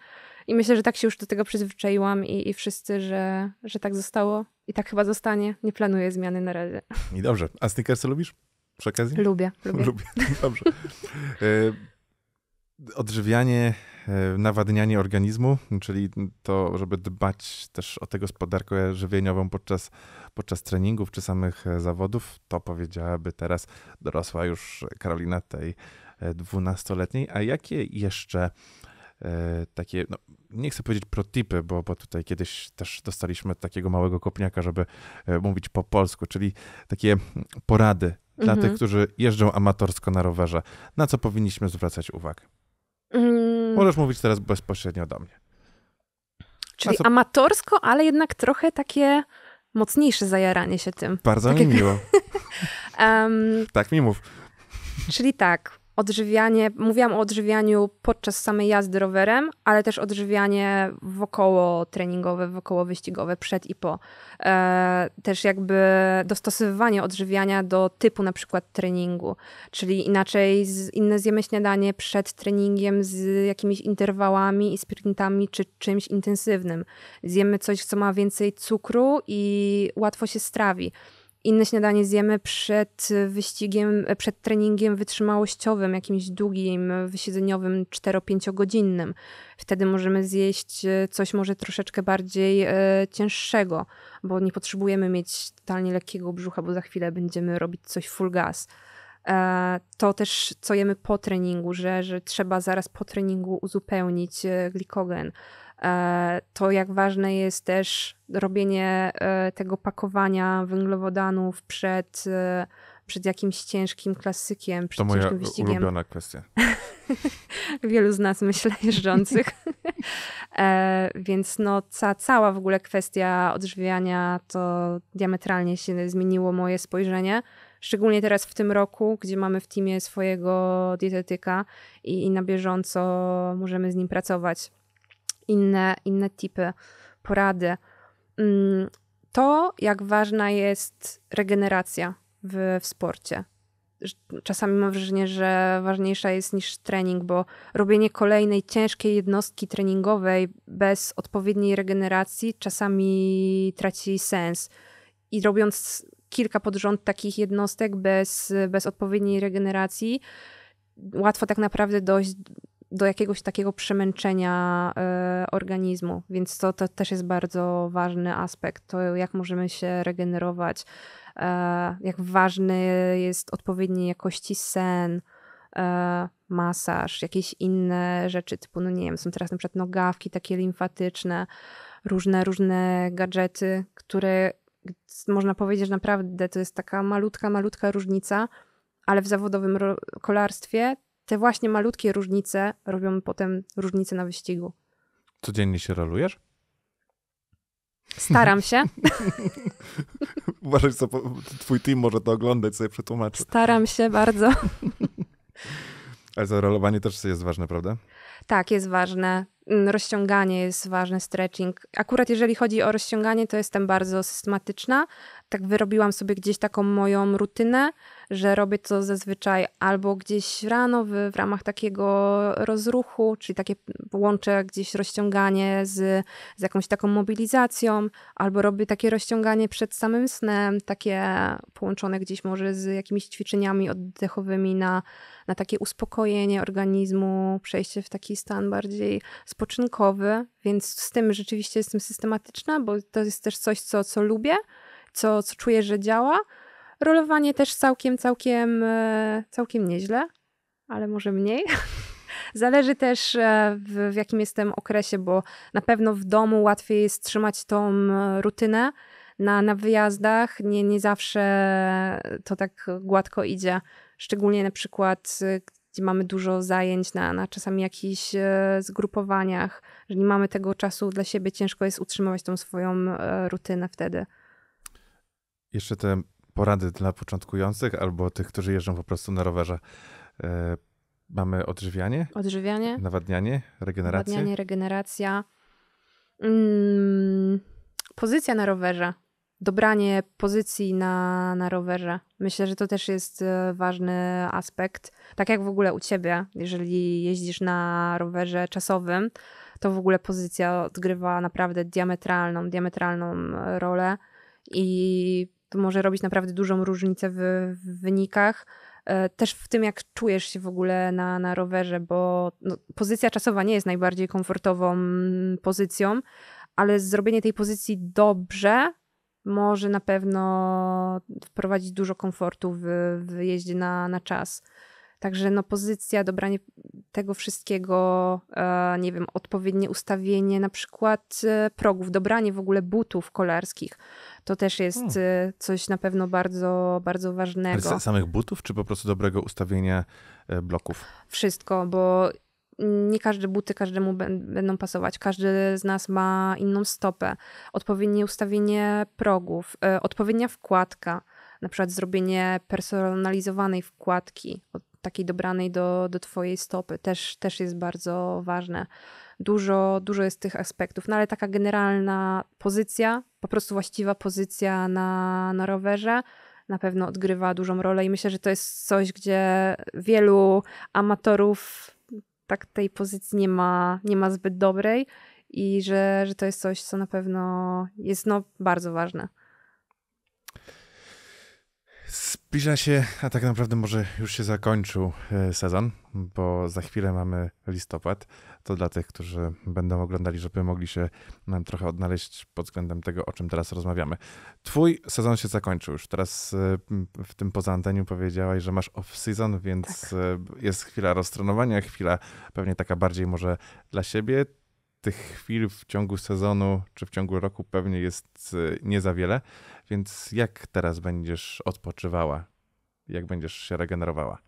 I myślę, że tak się już do tego przyzwyczaiłam i, i wszyscy, że, że tak zostało i tak chyba zostanie. Nie planuję zmiany na razie. I dobrze. A sneakersy lubisz? Przy okazji? Lubię. Lubię. lubię. Dobrze. E, odżywianie E, nawadnianie organizmu, czyli to, żeby dbać też o tę gospodarkę żywieniową podczas, podczas treningów czy samych e, zawodów, to powiedziałaby teraz dorosła już Karolina tej e, dwunastoletniej. A jakie jeszcze takie, no, nie chcę powiedzieć protypy, bo, bo tutaj kiedyś też dostaliśmy takiego małego kopniaka, żeby mówić po polsku, czyli takie porady dla mhm. tych, którzy jeżdżą amatorsko na rowerze. Na co powinniśmy zwracać uwagę? Mm, Możesz mówić teraz bezpośrednio do mnie. Czyli co... amatorsko, ale jednak trochę takie mocniejsze zajaranie się tym. Bardzo tak mi jak... miło. um, tak mi mów. Czyli tak, odżywianie, mówiłam o odżywianiu podczas samej jazdy rowerem, ale też odżywianie wokoło treningowe, wokoło wyścigowe, przed i po. E, też jakby dostosowywanie odżywiania do typu na przykład treningu, czyli inaczej z, inne zjemy śniadanie przed treningiem z jakimiś interwałami i sprintami czy czymś intensywnym. Zjemy coś, co ma więcej cukru i łatwo się strawi inne śniadanie zjemy przed wyścigiem, e, przed treningiem wytrzymałościowym, jakimś długim, e, wysiedzeniowym, 4-5 godzinnym. Wtedy możemy zjeść e, coś może troszeczkę bardziej e, cięższego, bo nie potrzebujemy mieć totalnie lekkiego brzucha, bo za chwilę będziemy robić coś full gas. E, to też, co jemy po treningu, że, że trzeba zaraz po treningu uzupełnić glikogen E, to jak ważne jest też robienie e, tego pakowania węglowodanów przed, e, przed jakimś ciężkim klasykiem, przed to moja wyścigiem. ulubiona kwestia. Wielu z nas, myślę, jeżdżących. więc no, ca, cała w ogóle kwestia odżywiania to diametralnie się zmieniło moje spojrzenie. Szczególnie teraz w tym roku, gdzie mamy w teamie swojego dietetyka i, i na bieżąco możemy z nim pracować inne, inne typy porady. Mm, to, jak ważna jest regeneracja w, w sporcie. Czasami mam wrażenie, że ważniejsza jest niż trening, bo robienie kolejnej ciężkiej jednostki treningowej bez odpowiedniej regeneracji czasami traci sens. I robiąc kilka pod rząd takich jednostek bez, bez odpowiedniej regeneracji, łatwo tak naprawdę dojść do jakiegoś takiego przemęczenia e, organizmu, więc to, to też jest bardzo ważny aspekt, to jak możemy się regenerować, e, jak ważny jest odpowiedniej jakości sen, e, masaż, jakieś inne rzeczy typu, no nie wiem, są teraz na przykład nogawki takie limfatyczne, różne, różne gadżety, które można powiedzieć, że naprawdę to jest taka malutka, malutka różnica, ale w zawodowym kolarstwie te właśnie malutkie różnice robią potem różnice na wyścigu. Codziennie się rolujesz? Staram się. Uważaj, co twój team może to oglądać, sobie przetłumaczyć. Staram się bardzo. Ale to rolowanie też jest ważne, prawda? Tak, jest ważne. Mm, rozciąganie jest ważne, stretching. Akurat jeżeli chodzi o rozciąganie, to jestem bardzo systematyczna. Tak wyrobiłam sobie gdzieś taką moją rutynę że robię to zazwyczaj albo gdzieś rano w, w ramach takiego rozruchu, czyli takie łączę gdzieś rozciąganie z, z jakąś taką mobilizacją, albo robię takie rozciąganie przed samym snem, takie połączone gdzieś może z jakimiś ćwiczeniami oddechowymi na, na takie uspokojenie organizmu, przejście w taki stan bardziej spoczynkowy, więc z tym rzeczywiście jestem systematyczna, bo to jest też coś, co, co lubię, co, co czuję, że działa. Rolowanie też całkiem, całkiem, e, całkiem nieźle, ale może mniej. Zależy też e, w, w jakim jestem okresie, bo na pewno w domu łatwiej jest trzymać tą e, rutynę. Na, na wyjazdach nie, nie zawsze to tak gładko idzie. Szczególnie na przykład, gdzie mamy dużo zajęć na, na czasami jakichś zgrupowaniach, że nie mamy tego czasu dla siebie, ciężko jest utrzymywać tą swoją rutynę wtedy. Jeszcze te porady dla początkujących albo tych, którzy jeżdżą po prostu na rowerze. E, mamy odżywianie? Odżywianie. Nawadnianie, regenerację? Nawadnianie, regeneracja. Mm, pozycja na rowerze. Dobranie pozycji na, na rowerze. Myślę, że to też jest e, ważny aspekt. Tak jak w ogóle u ciebie, jeżeli jeździsz na rowerze czasowym, to w ogóle pozycja odgrywa naprawdę diametralną, diametralną e, rolę. I to może robić naprawdę dużą różnicę w, w wynikach. E, też w tym, jak czujesz się w ogóle na, na rowerze, bo no, pozycja czasowa nie jest najbardziej komfortową mm, pozycją, ale zrobienie tej pozycji dobrze może na pewno wprowadzić dużo komfortu w, w jeździe na, na czas. Także no, pozycja, dobranie tego wszystkiego, e, nie wiem, odpowiednie ustawienie na przykład e, progów, dobranie w ogóle butów kolarskich. To też jest hmm. Y, coś na pewno bardzo, bardzo ważnego. Ale samych butów, czy po prostu dobrego ustawienia e, bloków? Wszystko, bo nie każde buty każdemu będą pasować. Każdy z nas ma inną stopę, odpowiednie ustawienie progów, e, odpowiednia wkładka, na przykład zrobienie personalizowanej wkładki, takiej dobranej do, do Twojej stopy, też, też jest bardzo ważne dużo, dużo jest tych aspektów. No ale taka generalna pozycja, po prostu właściwa pozycja na, na rowerze na pewno odgrywa dużą rolę i myślę, że to jest coś, gdzie wielu amatorów tak tej pozycji nie ma, nie ma zbyt dobrej i że, że to jest coś, co na pewno jest no, bardzo ważne. Zbliża się, a tak naprawdę może już się zakończył e, sezon, bo za chwilę mamy listopad. To dla tych, którzy będą oglądali, żeby mogli się nam trochę odnaleźć pod względem tego, o czym teraz rozmawiamy. Twój sezon się zakończył już. Teraz e, w tym poza anteniu powiedziałaś, że masz off-season, więc tak. E, jest chwila roztrenowania, chwila pewnie taka bardziej może dla siebie tych chwil w ciągu sezonu czy w ciągu roku pewnie jest y, nie za wiele, więc jak teraz będziesz odpoczywała? Jak będziesz się regenerowała?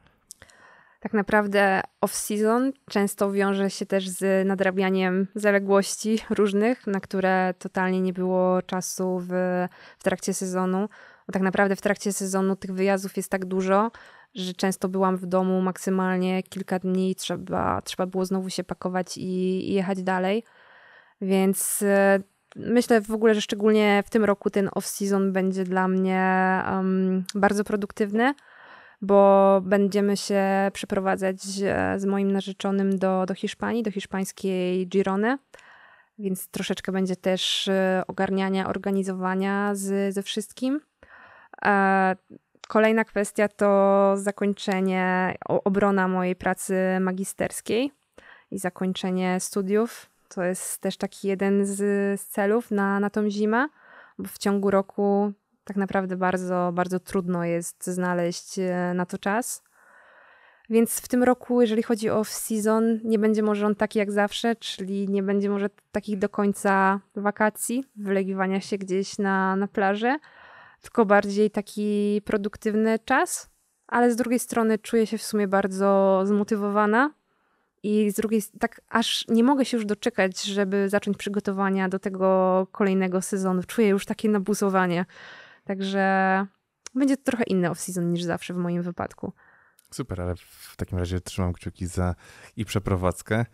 Tak naprawdę off-season często wiąże się też z nadrabianiem zaległości różnych, na które totalnie nie było czasu w, w trakcie sezonu. Bo tak naprawdę w trakcie sezonu tych wyjazdów jest tak dużo, że często byłam w domu maksymalnie kilka dni, trzeba, trzeba było znowu się pakować i, i jechać dalej. Więc e, myślę w ogóle, że szczególnie w tym roku ten off-season będzie dla mnie um, bardzo produktywny, bo będziemy się przeprowadzać e, z moim narzeczonym do, do Hiszpanii, do hiszpańskiej Girony. Więc troszeczkę będzie też e, ogarniania, organizowania z, ze wszystkim. Kolejna kwestia to zakończenie, obrona mojej pracy magisterskiej i zakończenie studiów. To jest też taki jeden z, z celów na, na tą zimę, bo w ciągu roku tak naprawdę bardzo, bardzo trudno jest znaleźć e, na to czas. Więc w tym roku, jeżeli chodzi o off-season, nie będzie może on taki jak zawsze, czyli nie będzie może takich do końca wakacji, wylegiwania się gdzieś na, na plaży tylko bardziej taki produktywny czas, ale z drugiej strony czuję się w sumie bardzo zmotywowana i z drugiej tak aż nie mogę się już doczekać, żeby zacząć przygotowania do tego kolejnego sezonu. Czuję już takie nabuzowanie. Także będzie to trochę inny off-season niż zawsze w moim wypadku. Super, ale w takim razie trzymam kciuki za i przeprowadzkę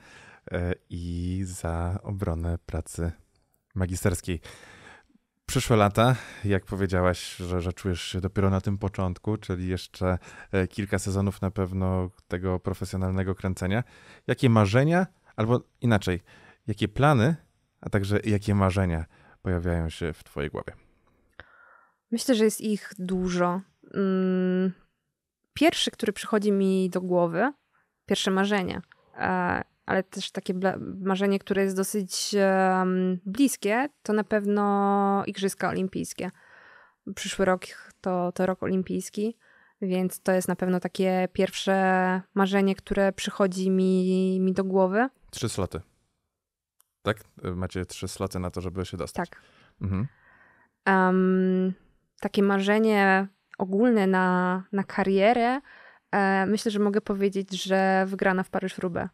e, i za obronę pracy magisterskiej. Przyszłe lata, jak powiedziałaś, że, że czujesz się dopiero na tym początku, czyli jeszcze e, kilka sezonów na pewno tego profesjonalnego kręcenia. Jakie marzenia, albo inaczej, jakie plany, a także jakie marzenia pojawiają się w Twojej głowie? Myślę, że jest ich dużo. Mm, pierwszy, który przychodzi mi do głowy, pierwsze marzenie e, ale też takie marzenie, które jest dosyć um, bliskie, to na pewno Igrzyska Olimpijskie. Przyszły rok to, to rok olimpijski, więc to jest na pewno takie pierwsze marzenie, które przychodzi mi, mi do głowy. Trzy sloty. Tak? Y, macie trzy sloty na to, żeby się dostać. Tak. Mhm. Um, takie marzenie ogólne na, na karierę. E, myślę, że mogę powiedzieć, że wygrana w Paryż-Roubaix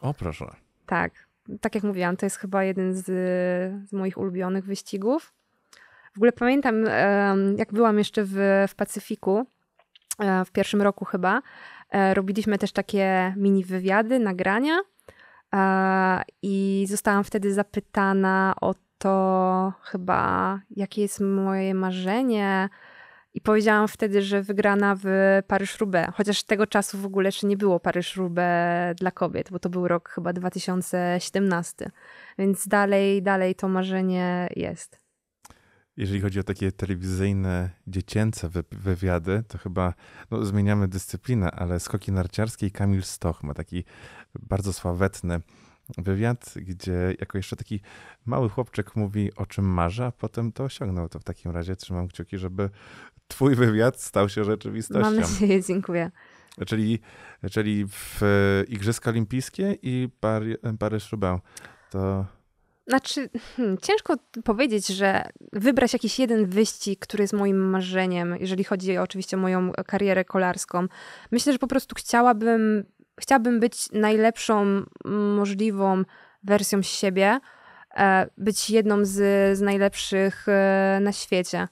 o, proszę. Tak. Tak jak mówiłam, to jest chyba jeden z, z moich ulubionych wyścigów. W ogóle pamiętam, jak byłam jeszcze w, w Pacyfiku, e, w pierwszym roku chyba, e, robiliśmy też takie mini wywiady, nagrania. E, I zostałam wtedy zapytana o to chyba, jakie jest moje marzenie i powiedziałam wtedy, że wygrana w Paryż-Roubaix, chociaż tego czasu w ogóle jeszcze nie było Paryż-Roubaix dla kobiet, bo to był rok chyba 2017. Więc dalej, dalej to marzenie jest. Jeżeli chodzi o takie telewizyjne, dziecięce wywiady, to chyba no, zmieniamy dyscyplinę, ale skoki narciarskie i Kamil Stoch ma taki bardzo sławetny wywiad, gdzie jako jeszcze taki mały chłopczek mówi o czym marzy, a potem to osiągnął. To w takim razie trzymam kciuki, żeby twój wywiad stał się rzeczywistością. Mam nadzieję, dziękuję. Czyli, czyli w e, Igrzyska Olimpijskie i e, Paryż-Roubaix. To... Znaczy, hmm, ciężko powiedzieć, że wybrać jakiś jeden wyścig, który jest moim marzeniem, jeżeli chodzi oczywiście o moją karierę kolarską. Myślę, że po prostu chciałabym, chciałabym być najlepszą możliwą wersją siebie, e, być jedną z, z najlepszych na świecie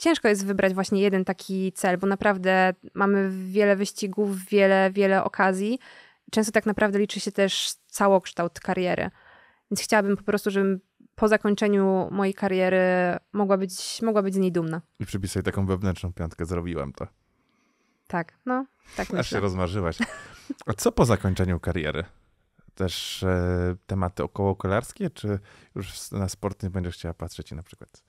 ciężko jest wybrać właśnie jeden taki cel, bo naprawdę mamy wiele wyścigów, wiele, wiele okazji. Często tak naprawdę liczy się też całokształt kariery. Więc chciałabym po prostu, żebym po zakończeniu mojej kariery mogła być, mogła być z niej dumna. I przypisz taką wewnętrzną piątkę, zrobiłem to. Tak, no, tak Aż się rozmarzyłaś. A co po zakończeniu kariery? Też e, tematy okołokolarskie, czy już na sport nie będziesz chciała patrzeć i na przykład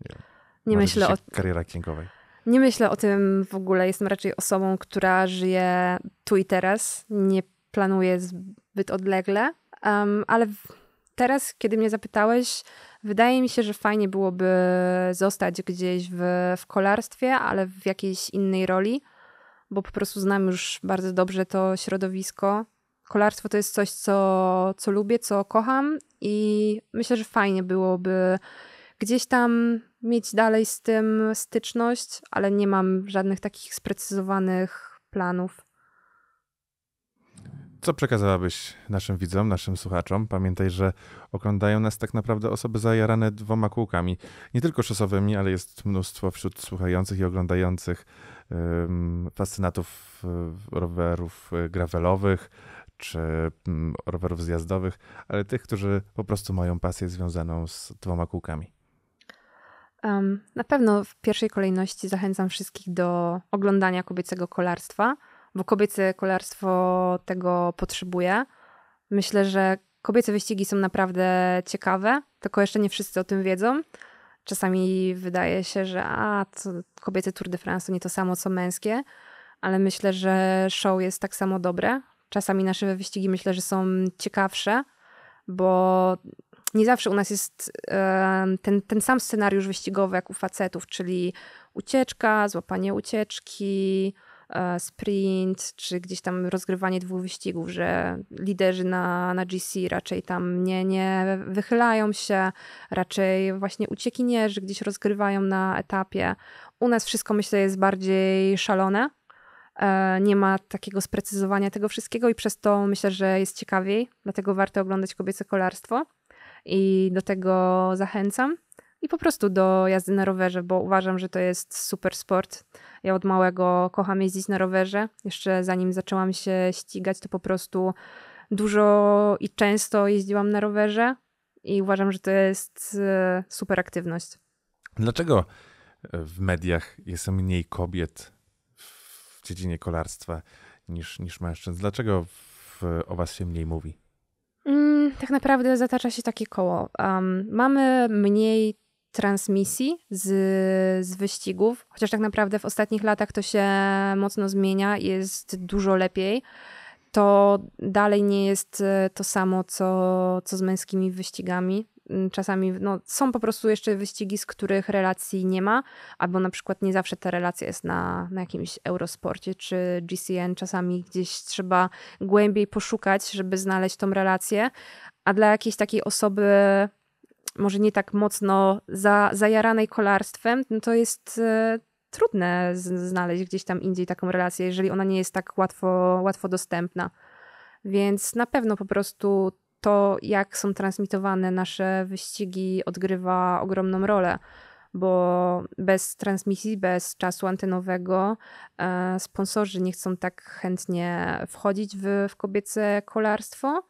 nie wiem, nie myślę o karierę księgowej. Nie myślę o tym w ogóle. Jestem raczej osobą, która żyje tu i teraz. Nie planuję zbyt odlegle. Um, ale teraz, kiedy mnie zapytałeś, wydaje mi się, że fajnie byłoby zostać gdzieś w, w kolarstwie, ale w jakiejś innej roli, bo po prostu znam już bardzo dobrze to środowisko. Kolarstwo to jest coś, co, co lubię, co kocham i myślę, że fajnie byłoby gdzieś tam mieć dalej z tym styczność, ale nie mam żadnych takich sprecyzowanych planów. Co przekazałabyś naszym widzom, naszym słuchaczom? Pamiętaj, że oglądają nas tak naprawdę osoby zajarane dwoma kółkami. Nie tylko szosowymi, ale jest mnóstwo wśród słuchających i oglądających um, fascynatów um, rowerów y, gravelowych czy um, rowerów zjazdowych, ale tych, którzy po prostu mają pasję związaną z dwoma kółkami. Um, na pewno w pierwszej kolejności zachęcam wszystkich do oglądania kobiecego kolarstwa, bo kobiece kolarstwo tego potrzebuje. Myślę, że kobiece wyścigi są naprawdę ciekawe, tylko jeszcze nie wszyscy o tym wiedzą. Czasami wydaje się, że a, to kobiece Tour de France to nie to samo co męskie, ale myślę, że show jest tak samo dobre. Czasami nasze wyścigi myślę, że są ciekawsze, bo nie zawsze u nas jest ten, ten sam scenariusz wyścigowy jak u facetów, czyli ucieczka, złapanie ucieczki, e, sprint, czy gdzieś tam rozgrywanie dwóch wyścigów, że liderzy na, na GC raczej tam nie, nie wychylają się, raczej właśnie uciekinierzy gdzieś rozgrywają na etapie. U nas wszystko myślę jest bardziej szalone. E, nie ma takiego sprecyzowania tego wszystkiego i przez to myślę, że jest ciekawiej, dlatego warto oglądać kobiece kolarstwo i do tego zachęcam. I po prostu do jazdy na rowerze, bo uważam, że to jest super sport. Ja od małego kocham jeździć na rowerze. Jeszcze zanim zaczęłam się ścigać, to po prostu dużo i często jeździłam na rowerze i uważam, że to jest e, super aktywność. Dlaczego e, w mediach jest mniej kobiet w dziedzinie kolarstwa niż, niż mężczyzn? Dlaczego w, o was się mniej mówi? tak naprawdę zatacza się takie koło. Um, mamy mniej transmisji z, z wyścigów, chociaż tak naprawdę w ostatnich latach to się mocno zmienia, jest dużo lepiej. To dalej nie jest e, to samo, co, co z męskimi wyścigami czasami no, są po prostu jeszcze wyścigi, z których relacji nie ma, albo na przykład nie zawsze ta relacja jest na, na jakimś Eurosporcie czy GCN. Czasami gdzieś trzeba głębiej poszukać, żeby znaleźć tą relację, a dla jakiejś takiej osoby może nie tak mocno za, zajaranej kolarstwem, no to jest e, trudne znaleźć gdzieś tam indziej taką relację, jeżeli ona nie jest tak łatwo, łatwo dostępna. Więc na pewno po prostu to, jak są transmitowane nasze wyścigi, odgrywa ogromną rolę, bo bez transmisji, bez czasu antenowego, e, sponsorzy nie chcą tak chętnie wchodzić w, w kobiece kolarstwo.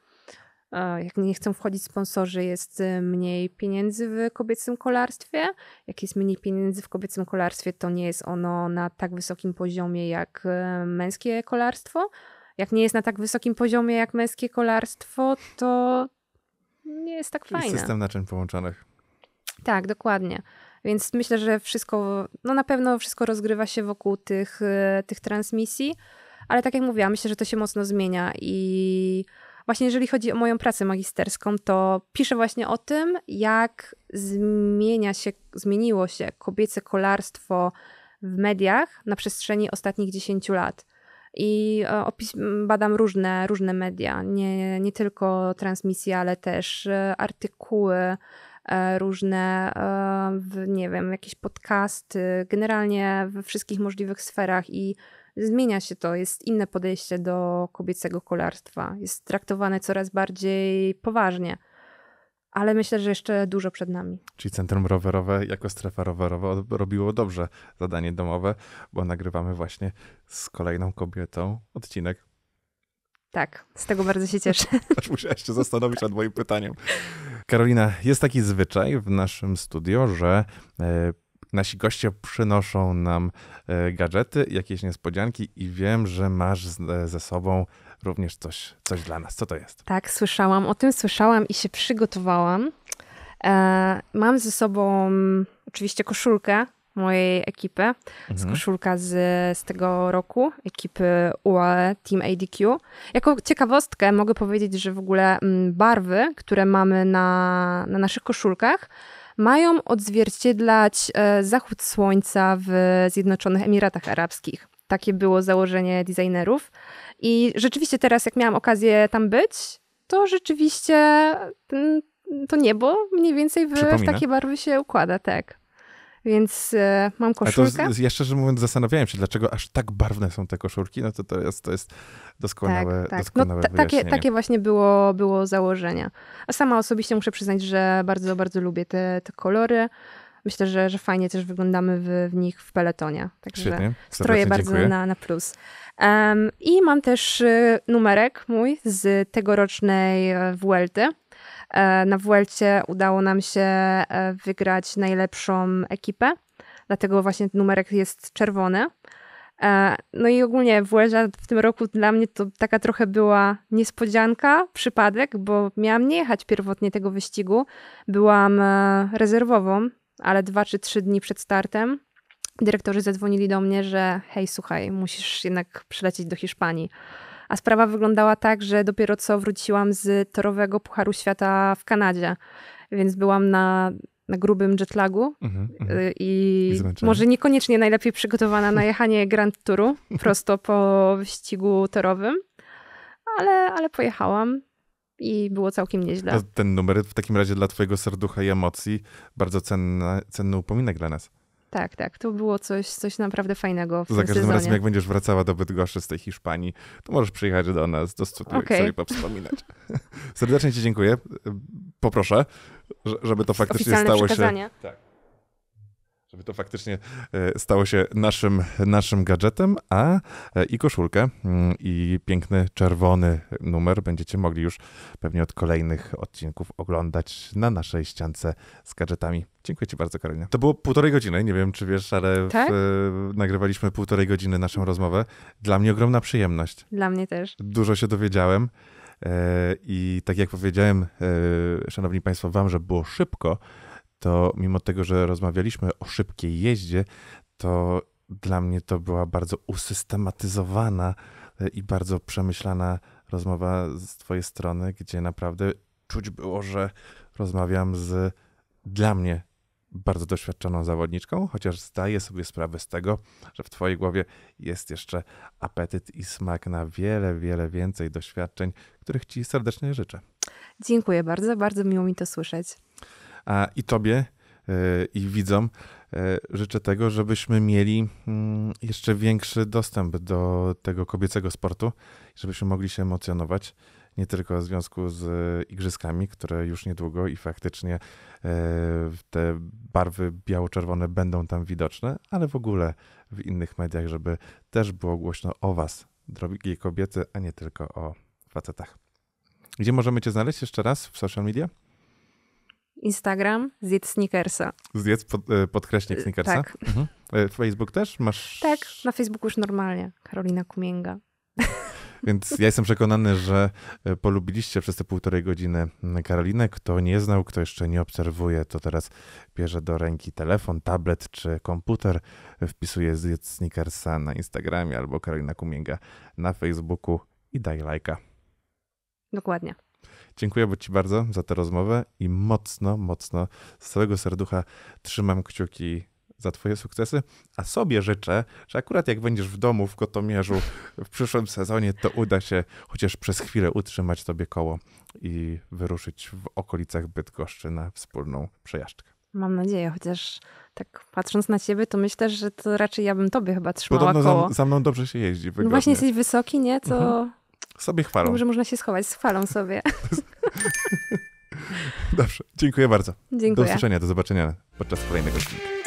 E, jak nie chcą wchodzić sponsorzy, jest y, mniej pieniędzy w kobiecym kolarstwie. Jak jest mniej pieniędzy w kobiecym kolarstwie, to nie jest ono na tak wysokim poziomie jak y, męskie kolarstwo jak nie jest na tak wysokim poziomie jak męskie kolarstwo, to nie jest tak fajne. system naczyń połączonych. Tak, dokładnie. Więc myślę, że wszystko, no na pewno wszystko rozgrywa się wokół tych, y, tych transmisji, ale tak jak mówiłam, myślę, że to się mocno zmienia i właśnie jeżeli chodzi o moją pracę magisterską, to piszę właśnie o tym, jak zmienia się, zmieniło się kobiece kolarstwo w mediach na przestrzeni ostatnich 10 lat i e, opis, badam różne, różne media, nie, nie tylko transmisje, ale też e, artykuły, e, różne, nie wiem, jakieś podcasty, generalnie we wszystkich możliwych sferach i zmienia się to, jest inne podejście do kobiecego kolarstwa, jest traktowane coraz bardziej poważnie ale myślę, że jeszcze dużo przed nami. Czyli Centrum Rowerowe jako strefa rowerowa robiło dobrze zadanie domowe, bo nagrywamy właśnie z kolejną kobietą odcinek. Tak, z tego bardzo się cieszę. Aż musiałaś się zastanowić nad moim pytaniem. Karolina, jest taki zwyczaj w naszym studio, że e, nasi goście przynoszą nam e, gadżety, jakieś niespodzianki i wiem, że masz e, ze sobą również coś, coś dla nas. Co to jest? Tak, słyszałam o tym, słyszałam i się przygotowałam. E, mam ze sobą oczywiście koszulkę mojej ekipy, mhm. z koszulka z, z tego roku, ekipy UAE Team ADQ. Jako ciekawostkę mogę powiedzieć, że w ogóle mm, barwy, które mamy na, na naszych koszulkach, mają odzwierciedlać e, zachód słońca w Zjednoczonych Emiratach Arabskich. Takie było założenie designerów. I rzeczywiście teraz, jak miałam okazję tam być, to rzeczywiście to niebo mniej więcej w, w takie barwy się układa, tak. Więc y, mam koszulkę. Jeszcze, to ja szczerze mówiąc zastanawiałem się, dlaczego aż tak barwne są te koszulki. No to, to, jest, to jest doskonałe, tak, tak. No, doskonałe no, takie, takie właśnie było, było założenie. A sama osobiście muszę przyznać, że bardzo, bardzo lubię te, te kolory. Myślę, że, że fajnie też wyglądamy w, w nich w peletonie. Także stroję bardzo na, na plus. I mam też y, numerek mój z tegorocznej e, Vuelty. E, na Vuelcie udało nam się e, wygrać najlepszą ekipę, dlatego właśnie numerek jest czerwony. No i ogólnie Vuelta w tym roku dla mnie to taka trochę była niespodzianka, przypadek, bo miałam nie jechać pierwotnie tego wyścigu. Byłam rezerwową, ale dwa czy trzy dni przed startem dyrektorzy zadzwonili do mnie, że hej, słuchaj, musisz jednak przylecieć do Hiszpanii. A sprawa wyglądała tak, że dopiero co wróciłam z torowego Pucharu Świata w Kanadzie, więc byłam na, na grubym jetlagu mhm, mhm. Y, i, i może niekoniecznie najlepiej przygotowana na jechanie Grand Touru prosto po wyścigu torowym, ale, ale pojechałam i było całkiem nieźle. Ten numer w takim razie dla twojego serducha i emocji bardzo cenny, cenny upominek dla nas tak, tak. To było coś, coś naprawdę fajnego w Za każdym sezonie. razem, jak będziesz wracała do Bydgoszczy z tej Hiszpanii, to możesz przyjechać do nas, do studia okay. i sobie powspominać. Serdecznie ci dziękuję. Poproszę, żeby to faktycznie Oficjalne stało się... Tak żeby to faktycznie e, stało się naszym, naszym gadżetem, a e, i koszulkę, mm, i piękny czerwony numer będziecie mogli już pewnie od kolejnych odcinków oglądać na naszej ściance z gadżetami. Dziękuję Ci bardzo, Karolina. To było półtorej godziny, nie wiem czy wiesz, ale tak? w, e, nagrywaliśmy półtorej godziny naszą rozmowę. Dla mnie ogromna przyjemność. Dla mnie też. Dużo się dowiedziałem. E, I tak jak powiedziałem, e, szanowni Państwo, Wam, że było szybko, to mimo tego, że rozmawialiśmy o szybkiej jeździe, to dla mnie to była bardzo usystematyzowana e, i bardzo przemyślana rozmowa z Twojej strony, gdzie naprawdę czuć było, że rozmawiam z dla mnie bardzo doświadczoną zawodniczką, chociaż zdaję sobie sprawę z tego, że w Twojej głowie jest jeszcze apetyt i smak na wiele, wiele więcej doświadczeń, których Ci serdecznie życzę. Dziękuję bardzo, bardzo miło mi to słyszeć. A i tobie, e, i widzom e, życzę tego, żebyśmy mieli mm, jeszcze większy dostęp do tego kobiecego sportu, żebyśmy mogli się emocjonować nie tylko w związku z e, igrzyskami, które już niedługo i faktycznie te barwy biało-czerwone będą tam widoczne, ale w ogóle w innych mediach, żeby też było głośno o Was, drogie kobiety, a nie tylko o facetach. Gdzie możemy Cię znaleźć jeszcze raz w social media? Instagram, zjedz sneakersa. Zjedz pod, e, podkreśnik e, sneakersa? Tak. Mhm. E, Facebook też masz? Tak, na Facebooku już normalnie. Karolina Kumięga. Więc ja jestem przekonany, że polubiliście przez te półtorej godziny Karolinę. Kto nie znał, kto jeszcze nie obserwuje, to teraz bierze do ręki telefon, tablet czy komputer, wpisuje Zjedz Snickersa na Instagramie albo Karolina Kumięga na Facebooku i daj lajka. Dokładnie. Dziękuję Ci bardzo za tę rozmowę i mocno, mocno z całego serducha trzymam kciuki za Twoje sukcesy, a sobie życzę, że akurat jak będziesz w domu w Kotomierzu w przyszłym sezonie, to uda się chociaż przez chwilę utrzymać Tobie koło i wyruszyć w okolicach Bydgoszczy na wspólną przejażdżkę. Mam nadzieję, chociaż tak patrząc na ciebie, to myślę, że to raczej ja bym tobie chyba trzymała Podobno koło. Za, za mną dobrze się jeździ. Wygodnie. No właśnie jesteś wysoki, nie? To... Sobie chwalą. Może można się schować z chwalą sobie. Dobrze, dziękuję bardzo. Dziękuję. Do usłyszenia, do zobaczenia podczas kolejnego odcinka.